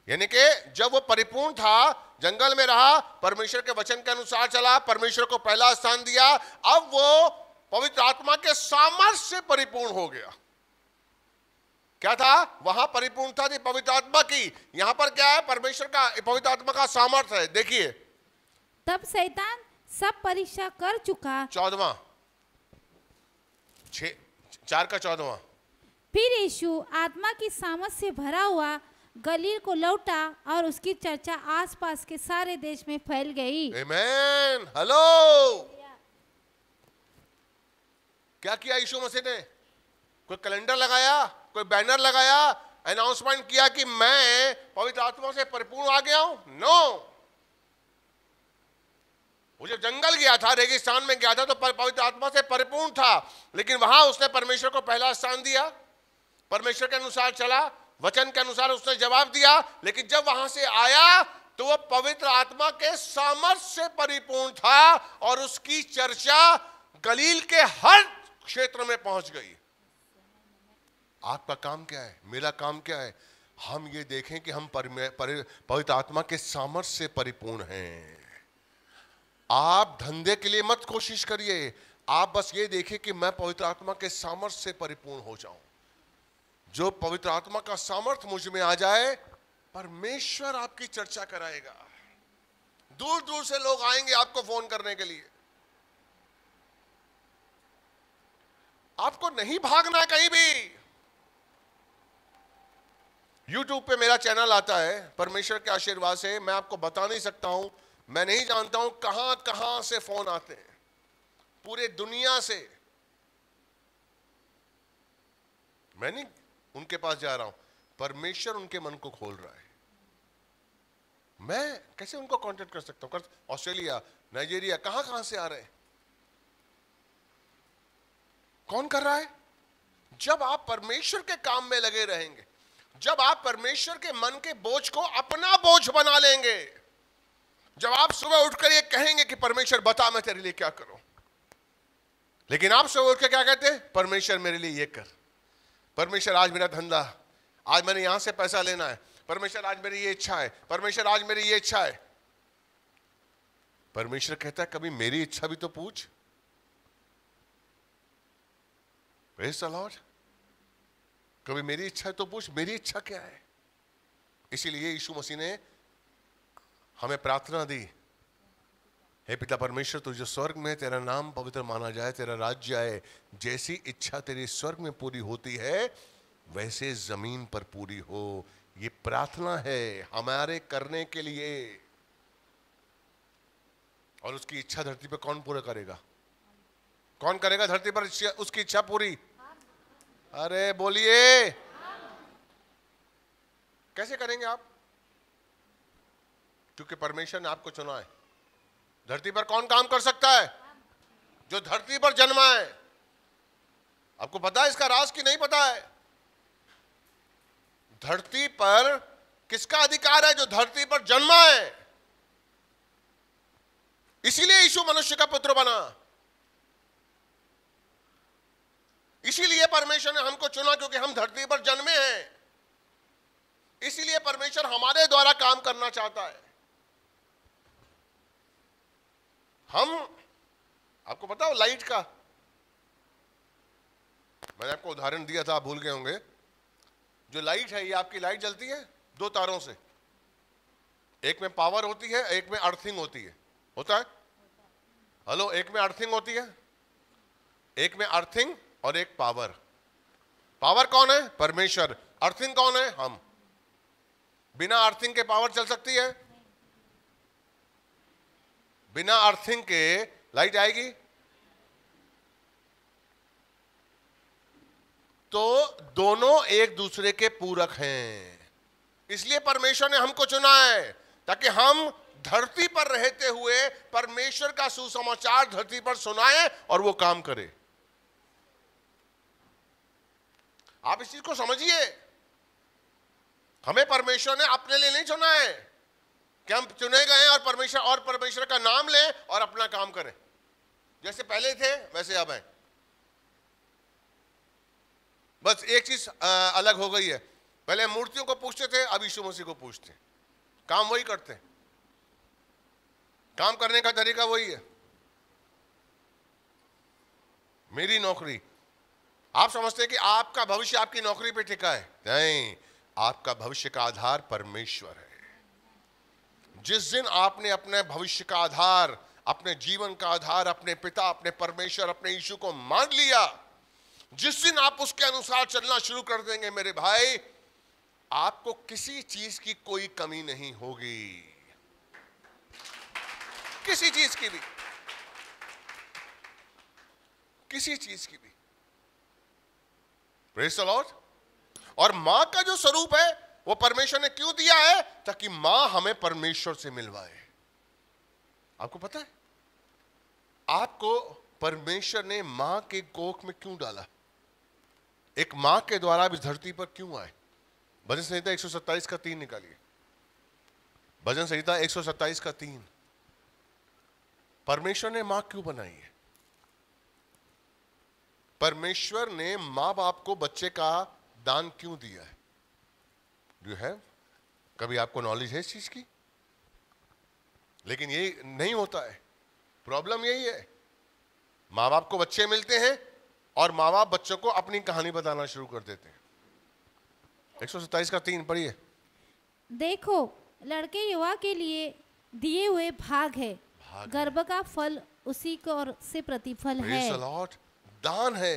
यानी कि जब वो परिपूर्ण था जंगल में रहा परमेश्वर के वचन के अनुसार चला परमेश्वर को पहला स्थान दिया अब वो पवित्र आत्मा के सामर्थ्य से परिपूर्ण हो गया क्या था वहां परिपूर्णता थी पवित्र आत्मा की यहाँ पर क्या है परमेश्वर का पवित्र आत्मा का सामर्थ्य है देखिए तब सैतान सब परीक्षा कर चुका चौदवा चार का चौदवा फिर यीशु आत्मा की सामर्थ से भरा हुआ गलील को लौटा और उसकी चर्चा आसपास के सारे देश में फैल गई Amen. हेलो क्या किया यीशु मसीह ने कोई कैलेंडर लगाया कोई बैनर लगाया अनाउंसमेंट किया कि मैं पवित्र आत्मा से परिपूर्ण आ गया हूं नो वो जब जंगल गया था रेगिस्तान में गया था तो पवित्र आत्मा से परिपूर्ण था लेकिन वहां उसने परमेश्वर को पहला स्थान दिया परमेश्वर के अनुसार चला वचन के अनुसार उसने जवाब दिया लेकिन जब वहां से आया तो वह पवित्र आत्मा के सामर्थ्य से परिपूर्ण था और उसकी चर्चा गलील के हर क्षेत्र में पहुंच गई आपका काम क्या है मेरा काम क्या है हम ये देखें कि हम पवित्र आत्मा के सामर्थ्य से परिपूर्ण हैं आप धंधे के लिए मत कोशिश करिए आप बस ये देखें कि मैं पवित्र आत्मा के सामर्थ्य से परिपूर्ण हो जाऊं जो पवित्र आत्मा का सामर्थ्य मुझ में आ जाए परमेश्वर आपकी चर्चा कराएगा दूर दूर से लोग आएंगे आपको फोन करने के लिए आपको नहीं भागना कहीं भी यूट्यूब पे मेरा चैनल आता है परमेश्वर के आशीर्वाद से मैं आपको बता नहीं सकता हूं मैं नहीं जानता हूं कहां कहां से फोन आते हैं पूरे दुनिया से मैं नहीं उनके पास जा रहा हूं परमेश्वर उनके मन को खोल रहा है मैं कैसे उनको कांटेक्ट कर सकता हूं ऑस्ट्रेलिया नाइजीरिया कहां कहां से आ रहे हैं कौन कर रहा है जब आप परमेश्वर के काम में लगे रहेंगे जब आप परमेश्वर के मन के बोझ को अपना बोझ बना लेंगे जब आप सुबह उठकर ये कहेंगे कि परमेश्वर बता मैं तेरे लिए क्या करूं लेकिन आप सुबह उठकर क्या कहते हैं परमेश्वर मेरे लिए ये कर परमेश्वर आज मेरा धंधा आज मैंने यहां से पैसा लेना है परमेश्वर आज मेरी ये इच्छा है परमेश्वर आज मेरी ये इच्छा है परमेश्वर कहता है कभी मेरी इच्छा भी तो पूछ प्रेस लॉर्ड कभी मेरी इच्छा है तो पूछ मेरी इच्छा क्या है इसीलिए यीशु मसीह ने हमें प्रार्थना दी हे पिता परमेश्वर तू जो स्वर्ग में तेरा नाम पवित्र माना जाए तेरा राज्य आए जैसी इच्छा तेरी स्वर्ग में पूरी होती है वैसे जमीन पर पूरी हो ये प्रार्थना है हमारे करने के लिए और उसकी इच्छा धरती पर कौन पूरा करेगा कौन करेगा धरती पर उसकी इच्छा पूरी अरे बोलिए कैसे करेंगे आप क्योंकि परमेश्वर ने आपको चुना है धरती पर कौन काम कर सकता है जो धरती पर जन्मा है आपको पता है इसका राज कि नहीं पता है धरती पर किसका अधिकार है जो धरती पर जन्मा है इसीलिए यीशु मनुष्य का पुत्र बना इसीलिए परमेश्वर ने हमको चुना क्योंकि हम धरती पर जन्मे हैं इसीलिए परमेश्वर हमारे द्वारा काम करना चाहता है हम आपको पता हो लाइट का मैंने आपको उदाहरण दिया था आप भूल गए होंगे जो लाइट है ये आपकी लाइट जलती है दो तारों से एक में पावर होती है एक में अर्थिंग होती है होता है हेलो एक में अर्थिंग होती है एक में अर्थिंग और एक पावर पावर कौन है परमेश्वर अर्थिंग कौन है हम बिना अर्थिंग के पावर चल सकती है बिना अर्थिंग के लाइट आएगी तो दोनों एक दूसरे के पूरक हैं इसलिए परमेश्वर ने हमको चुना है ताकि हम धरती पर रहते हुए परमेश्वर का सुसमाचार धरती पर सुनाए और वो काम करे आप इस चीज को समझिए हमें परमेश्वर ने अपने लिए नहीं चुना है कि हम चुने गए और परमेश्वर और परमेश्वर का नाम लें और अपना काम करें जैसे पहले थे वैसे अब हैं बस एक चीज अलग हो गई है पहले मूर्तियों को पूछते थे अब यीशु मसीह को पूछते हैं काम वही करते हैं काम करने का तरीका वही है मेरी नौकरी आप समझते हैं कि आपका भविष्य आपकी नौकरी पे टिका है नहीं आपका भविष्य का आधार परमेश्वर है जिस दिन आपने अपने भविष्य का आधार अपने जीवन का आधार अपने पिता अपने परमेश्वर अपने यीशु को मान लिया जिस दिन आप उसके अनुसार चलना शुरू कर देंगे मेरे भाई आपको किसी चीज की कोई कमी नहीं होगी किसी चीज की भी किसी चीज की प्रेस लॉर्ड और मां का जो स्वरूप है वो परमेश्वर ने क्यों दिया है ताकि मां हमें परमेश्वर से मिलवाए आपको पता है आपको परमेश्वर ने मां के कोख में क्यों डाला एक मां के द्वारा भी इस धरती पर क्यों आए भजन संहिता 127 का तीन निकालिए भजन संहिता 127 का तीन परमेश्वर ने मां क्यों बनाई है परमेश्वर ने माँ बाप को बच्चे का दान क्यों दिया है डू हैव कभी आपको नॉलेज है इस चीज की लेकिन ये नहीं होता है प्रॉब्लम यही है माँ बाप को बच्चे मिलते हैं और माँ बाप बच्चों को अपनी कहानी बताना शुरू कर देते हैं एक सौ का तीन पढ़िए देखो लड़के युवा के लिए दिए हुए भाग है गर्भ का फल उसी को और से प्रतिफल है दान है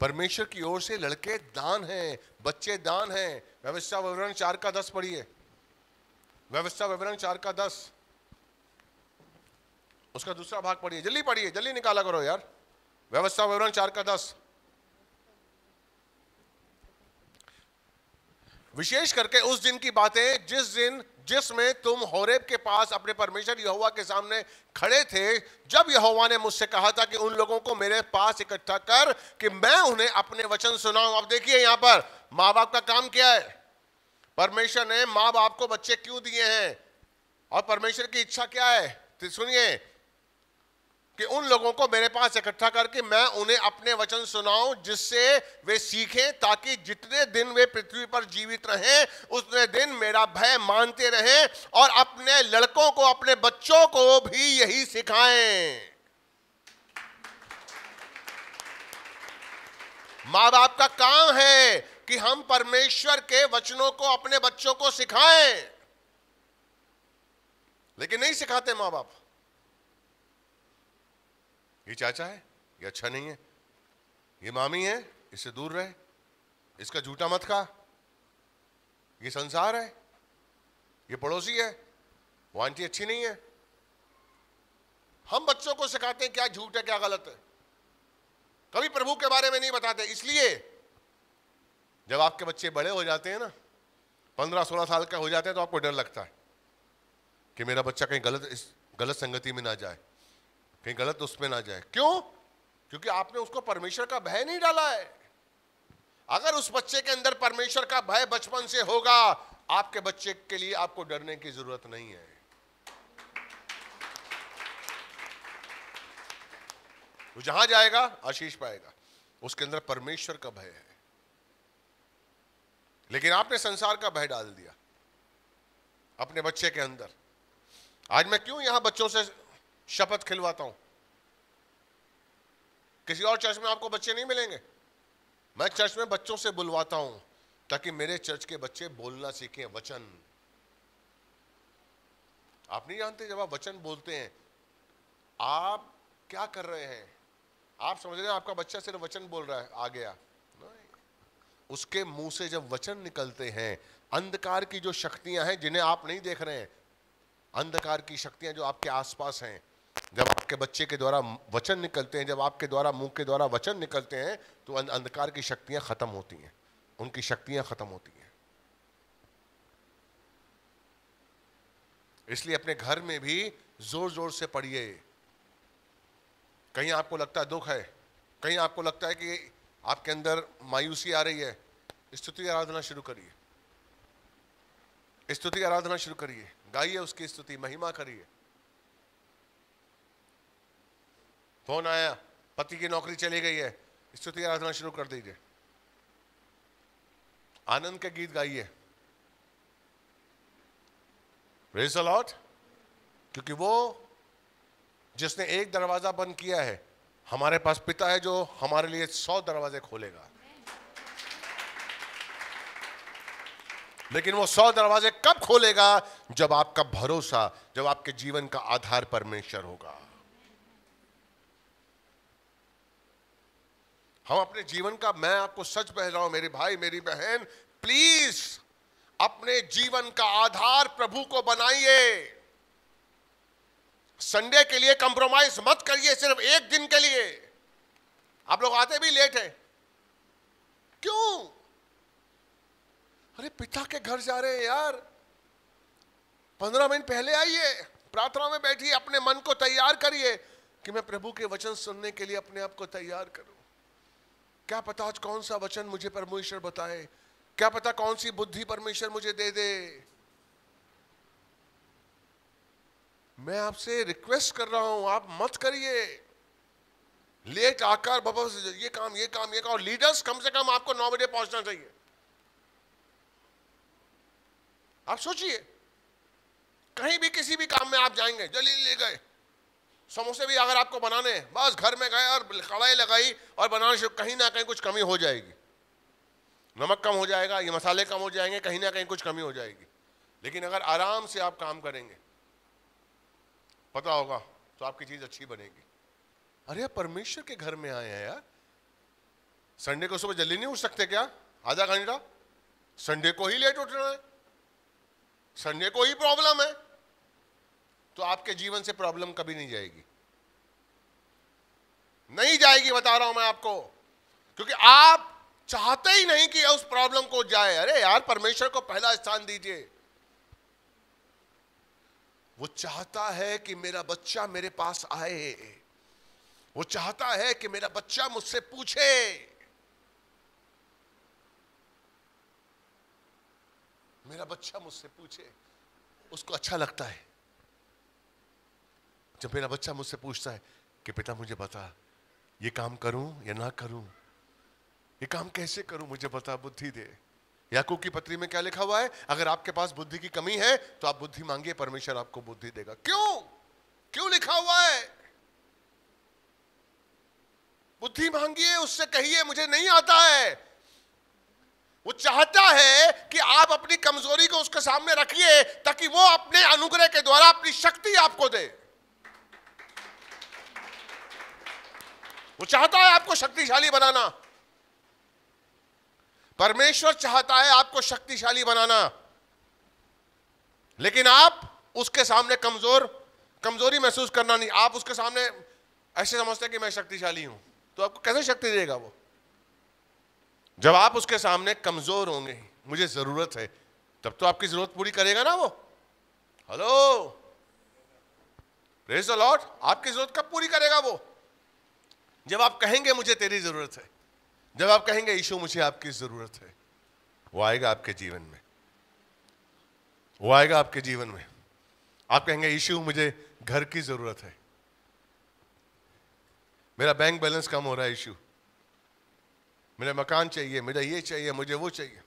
परमेश्वर की ओर से लड़के दान हैं बच्चे दान हैं व्यवस्था विवरण चार का दस पढ़िए व्यवस्था विवरण चार का दस उसका दूसरा भाग पढ़िए जल्दी पढ़िए जल्दी निकाला करो यार व्यवस्था विवरण चार का दस विशेष करके उस दिन की बातें जिस दिन जिसमें तुम होरेब के पास अपने परमेश्वर यहोवा के सामने खड़े थे जब यहोवा ने मुझसे कहा था कि उन लोगों को मेरे पास इकट्ठा कर कि मैं उन्हें अपने वचन सुनाऊं अब देखिए यहां पर मां बाप का काम क्या है परमेश्वर ने मां बाप को बच्चे क्यों दिए हैं और परमेश्वर की इच्छा क्या है तो सुनिए कि उन लोगों को मेरे पास इकट्ठा करके मैं उन्हें अपने वचन सुनाऊं जिससे वे सीखें ताकि जितने दिन वे पृथ्वी पर जीवित रहें उतने दिन मेरा भय मानते रहें और अपने लड़कों को अपने बच्चों को भी यही सिखाएं माँ बाप का काम है कि हम परमेश्वर के वचनों को अपने बच्चों को सिखाएं लेकिन नहीं सिखाते माँ बाप ये चाचा है ये अच्छा नहीं है ये मामी है इससे दूर रहे इसका झूठा मत खा ये संसार है ये पड़ोसी है वो आंटी अच्छी नहीं है हम बच्चों को सिखाते हैं क्या झूठ है क्या गलत है कभी प्रभु के बारे में नहीं बताते इसलिए जब आपके बच्चे बड़े हो जाते हैं ना पंद्रह सोलह साल का हो जाते हैं तो आपको डर लगता है कि मेरा बच्चा कहीं गलत इस गलत संगति में ना जाए कहीं गलत उसमें ना जाए क्यों क्योंकि आपने उसको परमेश्वर का भय नहीं डाला है अगर उस बच्चे के अंदर परमेश्वर का भय बचपन से होगा आपके बच्चे के लिए आपको डरने की जरूरत नहीं है वो जहां जाएगा आशीष पाएगा उसके अंदर परमेश्वर का भय है लेकिन आपने संसार का भय डाल दिया अपने बच्चे के अंदर आज मैं क्यों यहां बच्चों से शपथ खिलवाता हूं किसी और चर्च में आपको बच्चे नहीं मिलेंगे मैं चर्च में बच्चों से बुलवाता हूं ताकि मेरे चर्च के बच्चे बोलना सीखें वचन आप नहीं जानते जब आप वचन बोलते हैं आप क्या कर रहे हैं आप समझ रहे हैं आपका बच्चा सिर्फ वचन बोल रहा है आ गया उसके मुंह से जब वचन निकलते हैं अंधकार की जो शक्तियां हैं जिन्हें आप नहीं देख रहे हैं अंधकार की शक्तियां जो आपके आसपास हैं जब आपके बच्चे के द्वारा वचन निकलते हैं जब आपके द्वारा मुंह के द्वारा वचन निकलते हैं तो अंधकार की शक्तियां खत्म होती हैं उनकी शक्तियां खत्म होती हैं इसलिए अपने घर में भी जोर जोर से पढ़िए कहीं आपको लगता है दुख है कहीं आपको लगता है कि आपके अंदर मायूसी आ रही है स्तुति आराधना शुरू करिए स्तुति आराधना शुरू करिए गाइए उसकी स्तुति महिमा करिए फोन आया पति की नौकरी चली गई है स्तुति आराधना शुरू कर दीजिए आनंद के गीत गाइए रेज अलॉट क्योंकि वो जिसने एक दरवाजा बंद किया है हमारे पास पिता है जो हमारे लिए सौ दरवाजे खोलेगा लेकिन वो सौ दरवाजे कब खोलेगा जब आपका भरोसा जब आपके जीवन का आधार परमेश्वर होगा हम अपने जीवन का मैं आपको सच बह रहा हूं मेरे भाई मेरी बहन प्लीज अपने जीवन का आधार प्रभु को बनाइए संडे के लिए कंप्रोमाइज मत करिए सिर्फ एक दिन के लिए आप लोग आते भी लेट है क्यों अरे पिता के घर जा रहे हैं यार पंद्रह मिनट पहले आइए प्रार्थना में बैठिए अपने मन को तैयार करिए कि मैं प्रभु के वचन सुनने के लिए अपने आप को तैयार करूं क्या पता आज कौन सा वचन मुझे परमेश्वर बताए क्या पता कौन सी बुद्धि परमेश्वर मुझे दे दे मैं आपसे रिक्वेस्ट कर रहा हूं आप मत करिए लेट आकर बबस ये काम ये काम ये काम लीडर्स कम से कम आपको नौ बजे पहुंचना चाहिए आप सोचिए कहीं भी किसी भी काम में आप जाएंगे जल्दी ले गए समोसे भी अगर आपको बनाने बस घर में गए और कड़ाई लगाई और बनाने शुरू कहीं ना कहीं कुछ कमी हो जाएगी नमक कम हो जाएगा ये मसाले कम हो जाएंगे कहीं ना कहीं कुछ कमी हो जाएगी लेकिन अगर आराम से आप काम करेंगे पता होगा तो आपकी चीज़ अच्छी बनेगी अरे परमेश्वर के घर में आए हैं यार संडे को सुबह जल्दी नहीं उठ सकते क्या आधा घंटा संडे को ही लेट उठना है संडे को ही प्रॉब्लम है तो आपके जीवन से प्रॉब्लम कभी नहीं जाएगी नहीं जाएगी बता रहा हूं मैं आपको क्योंकि आप चाहते ही नहीं कि उस प्रॉब्लम को जाए अरे यार परमेश्वर को पहला स्थान दीजिए वो चाहता है कि मेरा बच्चा मेरे पास आए वो चाहता है कि मेरा बच्चा मुझसे पूछे मेरा बच्चा मुझसे पूछे उसको अच्छा लगता है जब मेरा बच्चा मुझसे पूछता है कि पिता मुझे बता ये काम करूं या ना करूं ये काम कैसे करूं मुझे बता बुद्धि दे याकूब की पत्री में क्या लिखा हुआ है अगर आपके पास बुद्धि की कमी है तो आप बुद्धि मांगिए परमेश्वर आपको बुद्धि देगा क्यों क्यों लिखा हुआ है बुद्धि मांगिए उससे कहिए मुझे नहीं आता है वो चाहता है कि आप अपनी कमजोरी को उसके सामने रखिए ताकि वो अपने अनुग्रह के द्वारा अपनी शक्ति आपको दे वो चाहता है आपको शक्तिशाली बनाना परमेश्वर चाहता है आपको शक्तिशाली बनाना लेकिन आप उसके सामने कमजोर कमजोरी महसूस करना नहीं आप उसके सामने ऐसे समझते हैं कि मैं शक्तिशाली हूं तो आपको कैसे शक्ति देगा वो जब आप उसके सामने कमजोर होंगे मुझे जरूरत है तब तो आपकी जरूरत पूरी करेगा ना वो हेलो प्रेज द लॉर्ड आपकी जरूरत कब पूरी करेगा वो जब आप कहेंगे मुझे तेरी जरूरत है जब आप कहेंगे यीशु मुझे आपकी जरूरत है वो आएगा आपके जीवन में वो आएगा आपके जीवन में आप कहेंगे यीशु मुझे घर की जरूरत है मेरा बैंक बैलेंस कम हो रहा है इशू मेरा मकान चाहिए मेरा ये चाहिए मुझे वो चाहिए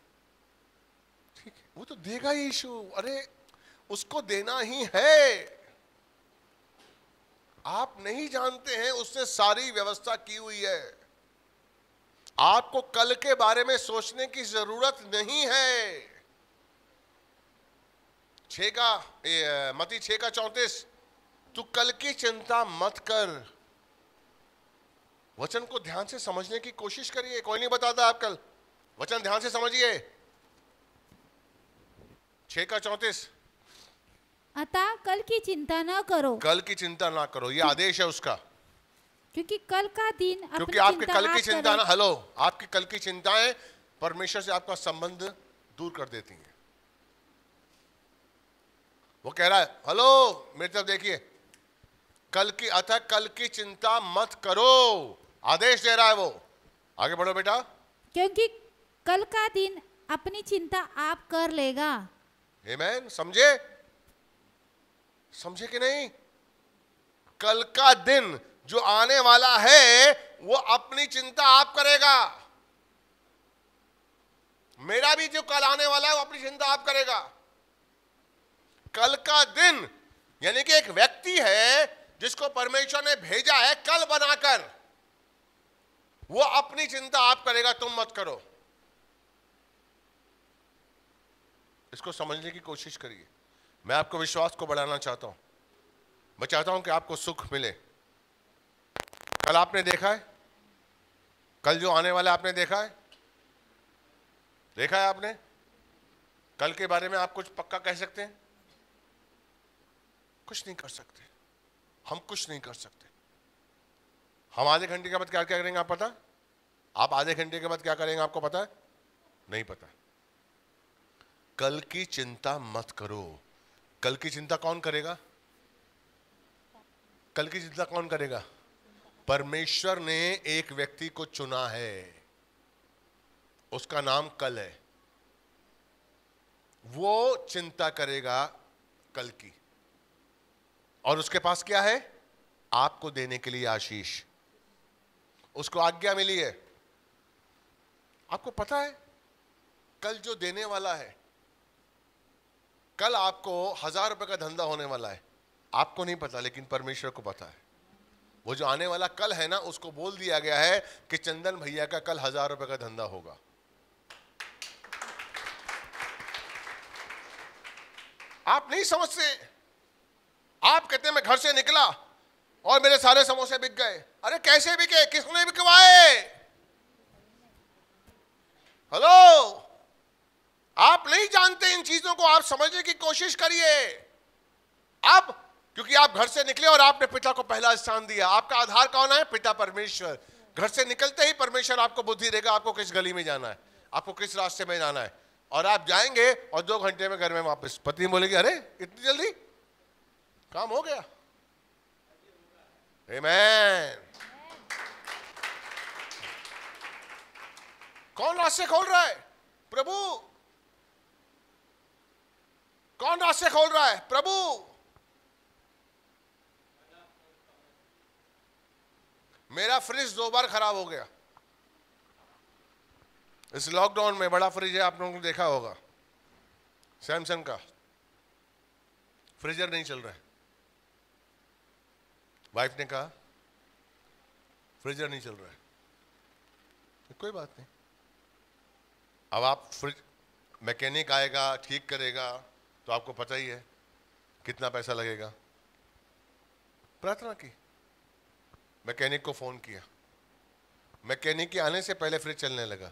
ठीक है वो तो देगा ही इशू अरे उसको देना ही है आप नहीं जानते हैं उसने सारी व्यवस्था की हुई है आपको कल के बारे में सोचने की जरूरत नहीं है छे का मती छे का चौंतीस तू कल की चिंता मत कर वचन को ध्यान से समझने की कोशिश करिए कोई नहीं बताता आप कल वचन ध्यान से समझिए छे का चौंतीस अतः कल की चिंता ना करो कल की चिंता ना करो ये आदेश है उसका क्योंकि कल का दिन क्योंकि आपके कल की चिंता ना हेलो आपकी कल की चिंताएं परमेश्वर से आपका संबंध दूर कर देती हैं वो कह रहा है हेलो मेरी तरफ देखिए कल की अतः कल की चिंता मत करो आदेश दे रहा है वो आगे बढ़ो बेटा क्योंकि कल का दिन अपनी चिंता आप कर लेगा समझे समझे कि नहीं कल का दिन जो आने वाला है वो अपनी चिंता आप करेगा मेरा भी जो कल आने वाला है वो अपनी चिंता आप करेगा कल का दिन यानी कि एक व्यक्ति है जिसको परमेश्वर ने भेजा है कल बनाकर वो अपनी चिंता आप करेगा तुम मत करो इसको समझने की कोशिश करिए मैं आपको विश्वास को बढ़ाना चाहता हूँ मैं चाहता हूँ कि आपको सुख मिले कल आपने देखा है कल जो आने वाला आपने देखा है देखा है आपने कल के बारे में आप कुछ पक्का कह सकते हैं कुछ नहीं कर सकते हम कुछ नहीं कर सकते हम आधे घंटे के बाद क्या क्या करेंगे आप पता आप आधे घंटे के बाद क्या करेंगे आपको पता है नहीं पता कल की चिंता मत करो कल की चिंता कौन करेगा कल की चिंता कौन करेगा परमेश्वर ने एक व्यक्ति को चुना है उसका नाम कल है वो चिंता करेगा कल की और उसके पास क्या है आपको देने के लिए आशीष उसको आज्ञा मिली है आपको पता है कल जो देने वाला है कल आपको हजार रुपए का धंधा होने वाला है आपको नहीं पता लेकिन परमेश्वर को पता है वो जो आने वाला कल है ना उसको बोल दिया गया है कि चंदन भैया का कल हजार रुपए का धंधा होगा आप नहीं समझते आप कहते मैं घर से निकला और मेरे सारे समोसे बिक गए अरे कैसे बिके किसने बिकवाए हेलो आप नहीं जानते इन चीजों को आप समझने की कोशिश करिए आप क्योंकि आप घर से निकले और आपने पिता को पहला स्थान दिया आपका आधार कौन है पिता परमेश्वर घर से निकलते ही परमेश्वर आपको बुद्धि देगा आपको किस गली में जाना है आपको किस रास्ते में जाना है और आप जाएंगे और दो घंटे में घर में वापस पत्नी बोलेगी अरे इतनी जल्दी काम हो गया Amen. कौन रास्ते खोल रहा है प्रभु कौन रास्ते खोल रहा है प्रभु मेरा फ्रिज दो बार खराब हो गया इस लॉकडाउन में बड़ा फ्रिज है आप लोगों ने देखा होगा सैमसंग का फ्रिजर नहीं चल रहा है वाइफ ने कहा फ्रिजर नहीं चल रहा है कोई बात नहीं अब आप फ्रिज मैकेनिक आएगा ठीक करेगा तो आपको पता ही है कितना पैसा लगेगा प्रार्थना की मैकेनिक को फ़ोन किया मैकेनिक के आने से पहले फ्रिज चलने लगा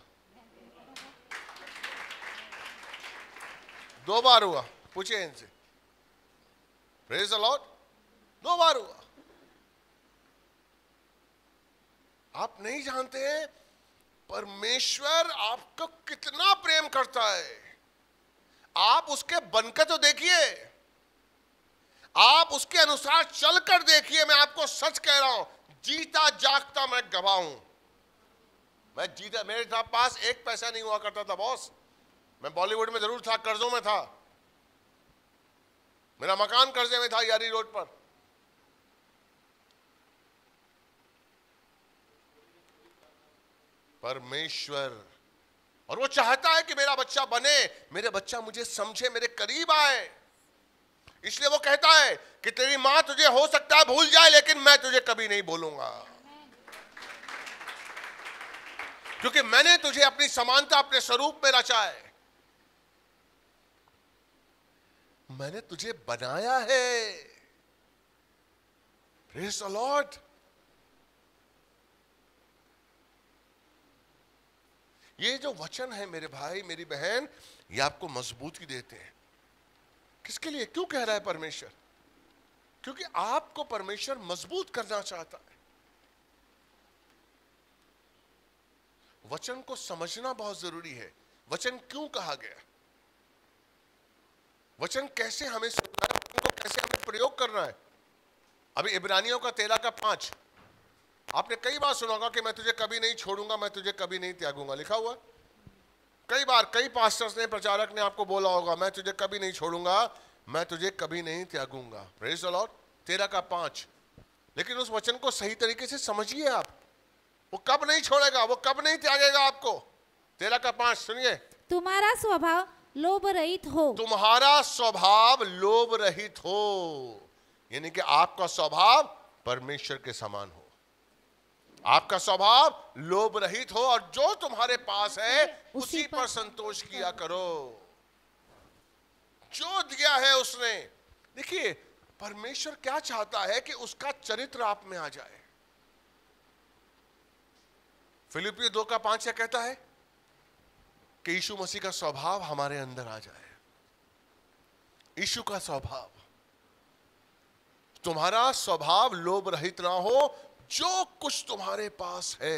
दो बार हुआ पूछे इनसे फ्रिज अलॉट दो बार हुआ आप नहीं जानते परमेश्वर आपको कितना प्रेम करता है आप उसके बनकर तो देखिए आप उसके अनुसार चलकर देखिए मैं आपको सच कह रहा हूं जीता जागता मैं गवा हूं मैं जीता मेरे था पास एक पैसा नहीं हुआ करता था बॉस मैं बॉलीवुड में जरूर था कर्जों में था मेरा मकान कर्जे में था यारी रोड पर परमेश्वर और वो चाहता है कि मेरा बच्चा बने मेरे बच्चा मुझे समझे मेरे करीब आए इसलिए वो कहता है कि तेरी मां तुझे हो सकता है भूल जाए लेकिन मैं तुझे कभी नहीं भूलूंगा क्योंकि मैंने तुझे अपनी समानता अपने स्वरूप में रचा है मैंने तुझे बनाया है प्रेस लॉर्ड ये जो वचन है मेरे भाई मेरी बहन ये आपको मजबूती देते हैं किसके लिए क्यों कह रहा है परमेश्वर क्योंकि आपको परमेश्वर मजबूत करना चाहता है वचन को समझना बहुत जरूरी है वचन क्यों कहा गया वचन कैसे हमें सुनना है वचन को कैसे हमें प्रयोग करना है अभी इब्रानियों का तेरह का पांच आपने कई बार सुना होगा कि मैं तुझे कभी नहीं छोड़ूंगा मैं तुझे कभी नहीं त्यागूंगा लिखा हुआ कई बार कई पास्टर्स ने प्रचारक ने आपको बोला होगा मैं तुझे कभी नहीं छोड़ूंगा मैं तुझे कभी नहीं त्यागूंगा प्रेज द लॉर्ड तेरा का पांच लेकिन उस वचन को सही तरीके से समझिए आप वो कब नहीं छोड़ेगा वो कब नहीं त्यागेगा आपको तेरा का पांच सुनिए तुम्हारा स्वभाव लोभ रहित हो तुम्हारा स्वभाव लोभ रहित हो यानी कि आपका स्वभाव परमेश्वर के समान हो आपका स्वभाव लोभ रहित हो और जो तुम्हारे पास है उसी, पर संतोष किया करो जो दिया है उसने देखिए परमेश्वर क्या चाहता है कि उसका चरित्र आप में आ जाए फिलिपियो दो का पांच क्या कहता है कि यीशु मसीह का स्वभाव हमारे अंदर आ जाए यीशु का स्वभाव तुम्हारा स्वभाव लोभ रहित ना हो जो कुछ तुम्हारे पास है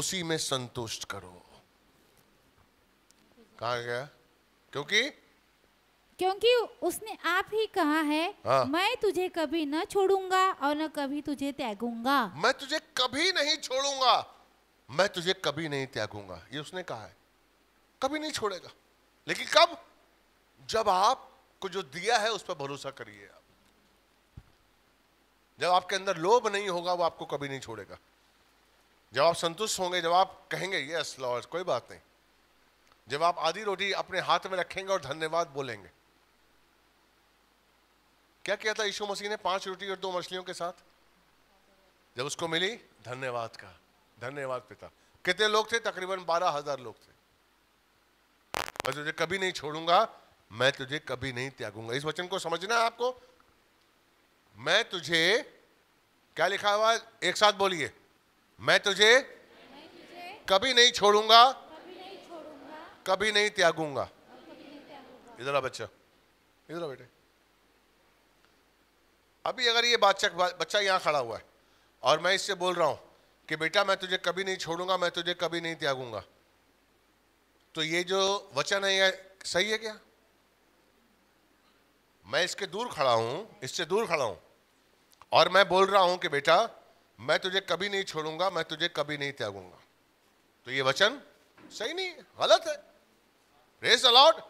उसी में संतुष्ट करो कहा गया क्योंकि क्योंकि उसने आप ही कहा है हाँ। मैं तुझे कभी न छोड़ूंगा और न कभी तुझे त्यागूंगा मैं तुझे कभी नहीं छोड़ूंगा मैं तुझे कभी नहीं त्यागूंगा ये उसने कहा है कभी नहीं छोड़ेगा लेकिन कब जब आप को जो दिया है उस पर भरोसा करिए आप जब आपके अंदर लोभ नहीं होगा वो आपको कभी नहीं छोड़ेगा जब आप संतुष्ट होंगे जब आप कहेंगे यस लॉर्ड कोई बात नहीं जब आप आधी रोटी अपने हाथ में रखेंगे और धन्यवाद बोलेंगे क्या किया था यीशु मसीह ने पांच रोटी और दो मछलियों के साथ जब उसको मिली धन्यवाद का धन्यवाद पिता कितने लोग थे तकरीबन बारह हजार लोग थे मैं तुझे कभी नहीं छोड़ूंगा मैं तुझे कभी नहीं त्यागूंगा इस वचन को समझना है आपको मैं तुझे क्या लिखा हुआ एक साथ बोलिए मैं तुझे कभी नहीं छोड़ूंगा कभी नहीं त्यागूंगा इधर आ बच्चा इधर आ बेटे अभी अगर ये बातचक बच्चा यहाँ खड़ा हुआ है और मैं इससे बोल रहा हूं कि बेटा मैं तुझे कभी नहीं छोड़ूंगा मैं तुझे कभी नहीं त्यागूंगा तो ये जो वचन है सही है क्या मैं इसके दूर खड़ा हूँ इससे दूर खड़ा हूँ और मैं बोल रहा हूं कि बेटा मैं तुझे कभी नहीं छोड़ूंगा मैं तुझे कभी नहीं त्यागूंगा तो ये वचन सही नहीं है गलत है रेस अलॉट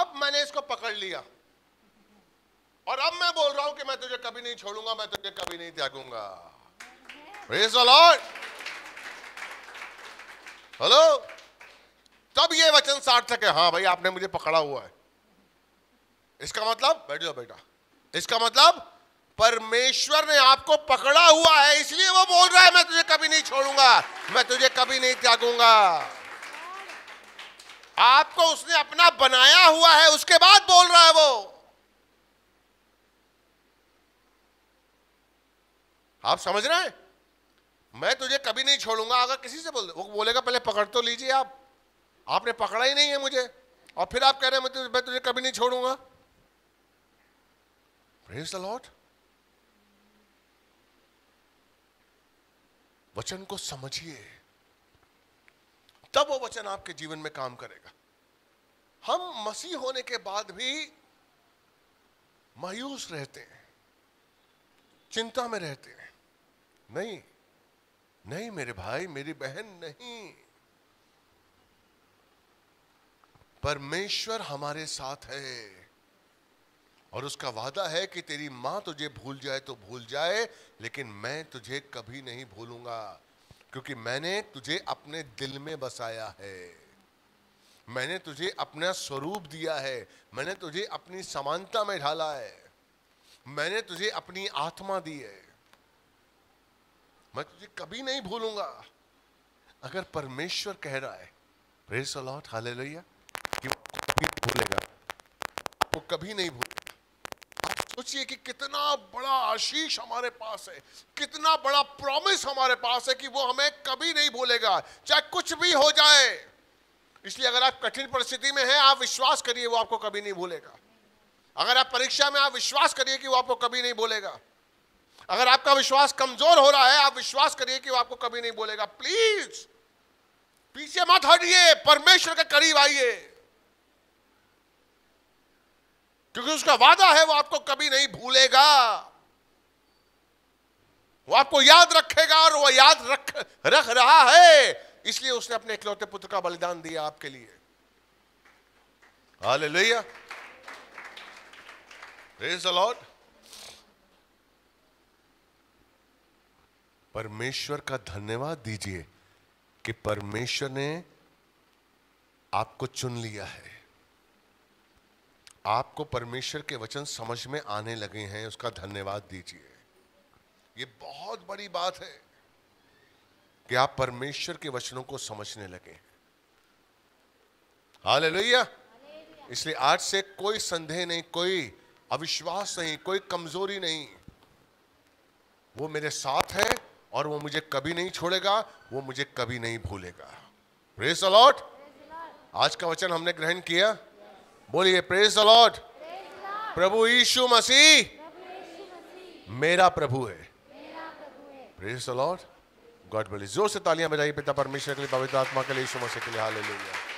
अब मैंने इसको पकड़ लिया और अब मैं बोल रहा हूं कि मैं तुझे कभी नहीं छोड़ूंगा मैं तुझे कभी नहीं त्यागूंगा रेस अलॉट हेलो तब ये वचन सार्थक है हाँ भाई आपने मुझे पकड़ा हुआ है इसका मतलब बैठ जाओ बेटा इसका मतलब परमेश्वर ने आपको पकड़ा हुआ है इसलिए वो बोल रहा है मैं तुझे कभी नहीं छोड़ूंगा मैं तुझे कभी नहीं त्यागूंगा आपको उसने अपना बनाया हुआ है उसके बाद बोल रहा है वो आप समझ रहे हैं मैं तुझे कभी नहीं छोड़ूंगा अगर किसी से बोल वो बोलेगा पहले पकड़ तो लीजिए आप आपने पकड़ा ही नहीं है मुझे और फिर आप कह रहे हैं मैं तुझे, कभी नहीं छोड़ूंगा लॉर्ड वचन को समझिए तब वो वचन आपके जीवन में काम करेगा हम मसीह होने के बाद भी मायूस रहते हैं चिंता में रहते हैं नहीं नहीं मेरे भाई मेरी बहन नहीं परमेश्वर हमारे साथ है और उसका वादा है कि तेरी माँ तुझे भूल जाए तो भूल जाए लेकिन मैं तुझे कभी नहीं भूलूंगा क्योंकि मैंने तुझे अपने दिल में बसाया है मैंने तुझे अपना स्वरूप दिया है मैंने तुझे अपनी समानता में ढाला है मैंने तुझे अपनी आत्मा दी है मैं तुझे कभी नहीं भूलूंगा अगर परमेश्वर कह रहा है प्रेस अलॉट हालेलुया कि वो कभी भूलेगा वो कभी नहीं भूलेगा सोचिए कि कितना बड़ा आशीष हमारे पास है कितना बड़ा प्रॉमिस हमारे पास है कि वो हमें कभी नहीं भूलेगा चाहे कुछ भी हो जाए इसलिए अगर आप कठिन परिस्थिति में हैं आप विश्वास करिए वो आपको कभी नहीं भूलेगा अगर आप परीक्षा में आप विश्वास करिए कि वो आपको कभी नहीं बोलेगा अगर आपका विश्वास कमजोर हो रहा है आप विश्वास करिए कि वो आपको कभी नहीं बोलेगा प्लीज पीछे मत हटिए परमेश्वर के करीब आइए क्योंकि उसका वादा है वो आपको कभी नहीं भूलेगा वो आपको याद रखेगा और वो याद रख रख रहा है इसलिए उसने अपने इकलौते पुत्र का बलिदान दिया आपके लिए हाल लोहिया लॉर्ड परमेश्वर का धन्यवाद दीजिए कि परमेश्वर ने आपको चुन लिया है आपको परमेश्वर के वचन समझ में आने लगे हैं उसका धन्यवाद दीजिए ये बहुत बड़ी बात है कि आप परमेश्वर के वचनों को समझने लगे हैं लोहिया इसलिए आज से कोई संदेह नहीं कोई अविश्वास नहीं कोई कमजोरी नहीं वो मेरे साथ है और वो मुझे कभी नहीं छोड़ेगा वो मुझे कभी नहीं भूलेगा प्रेस अलॉट आज का वचन हमने ग्रहण किया बोलिए प्रेज द लॉर्ड प्रभु यीशु मसीह मेरा प्रभु है प्रेज द लॉर्ड गॉड बोली जोर से तालियां बजाइए पिता परमेश्वर के लिए पवित्र आत्मा के लिए यीशु मसीह के लिए हालेलुया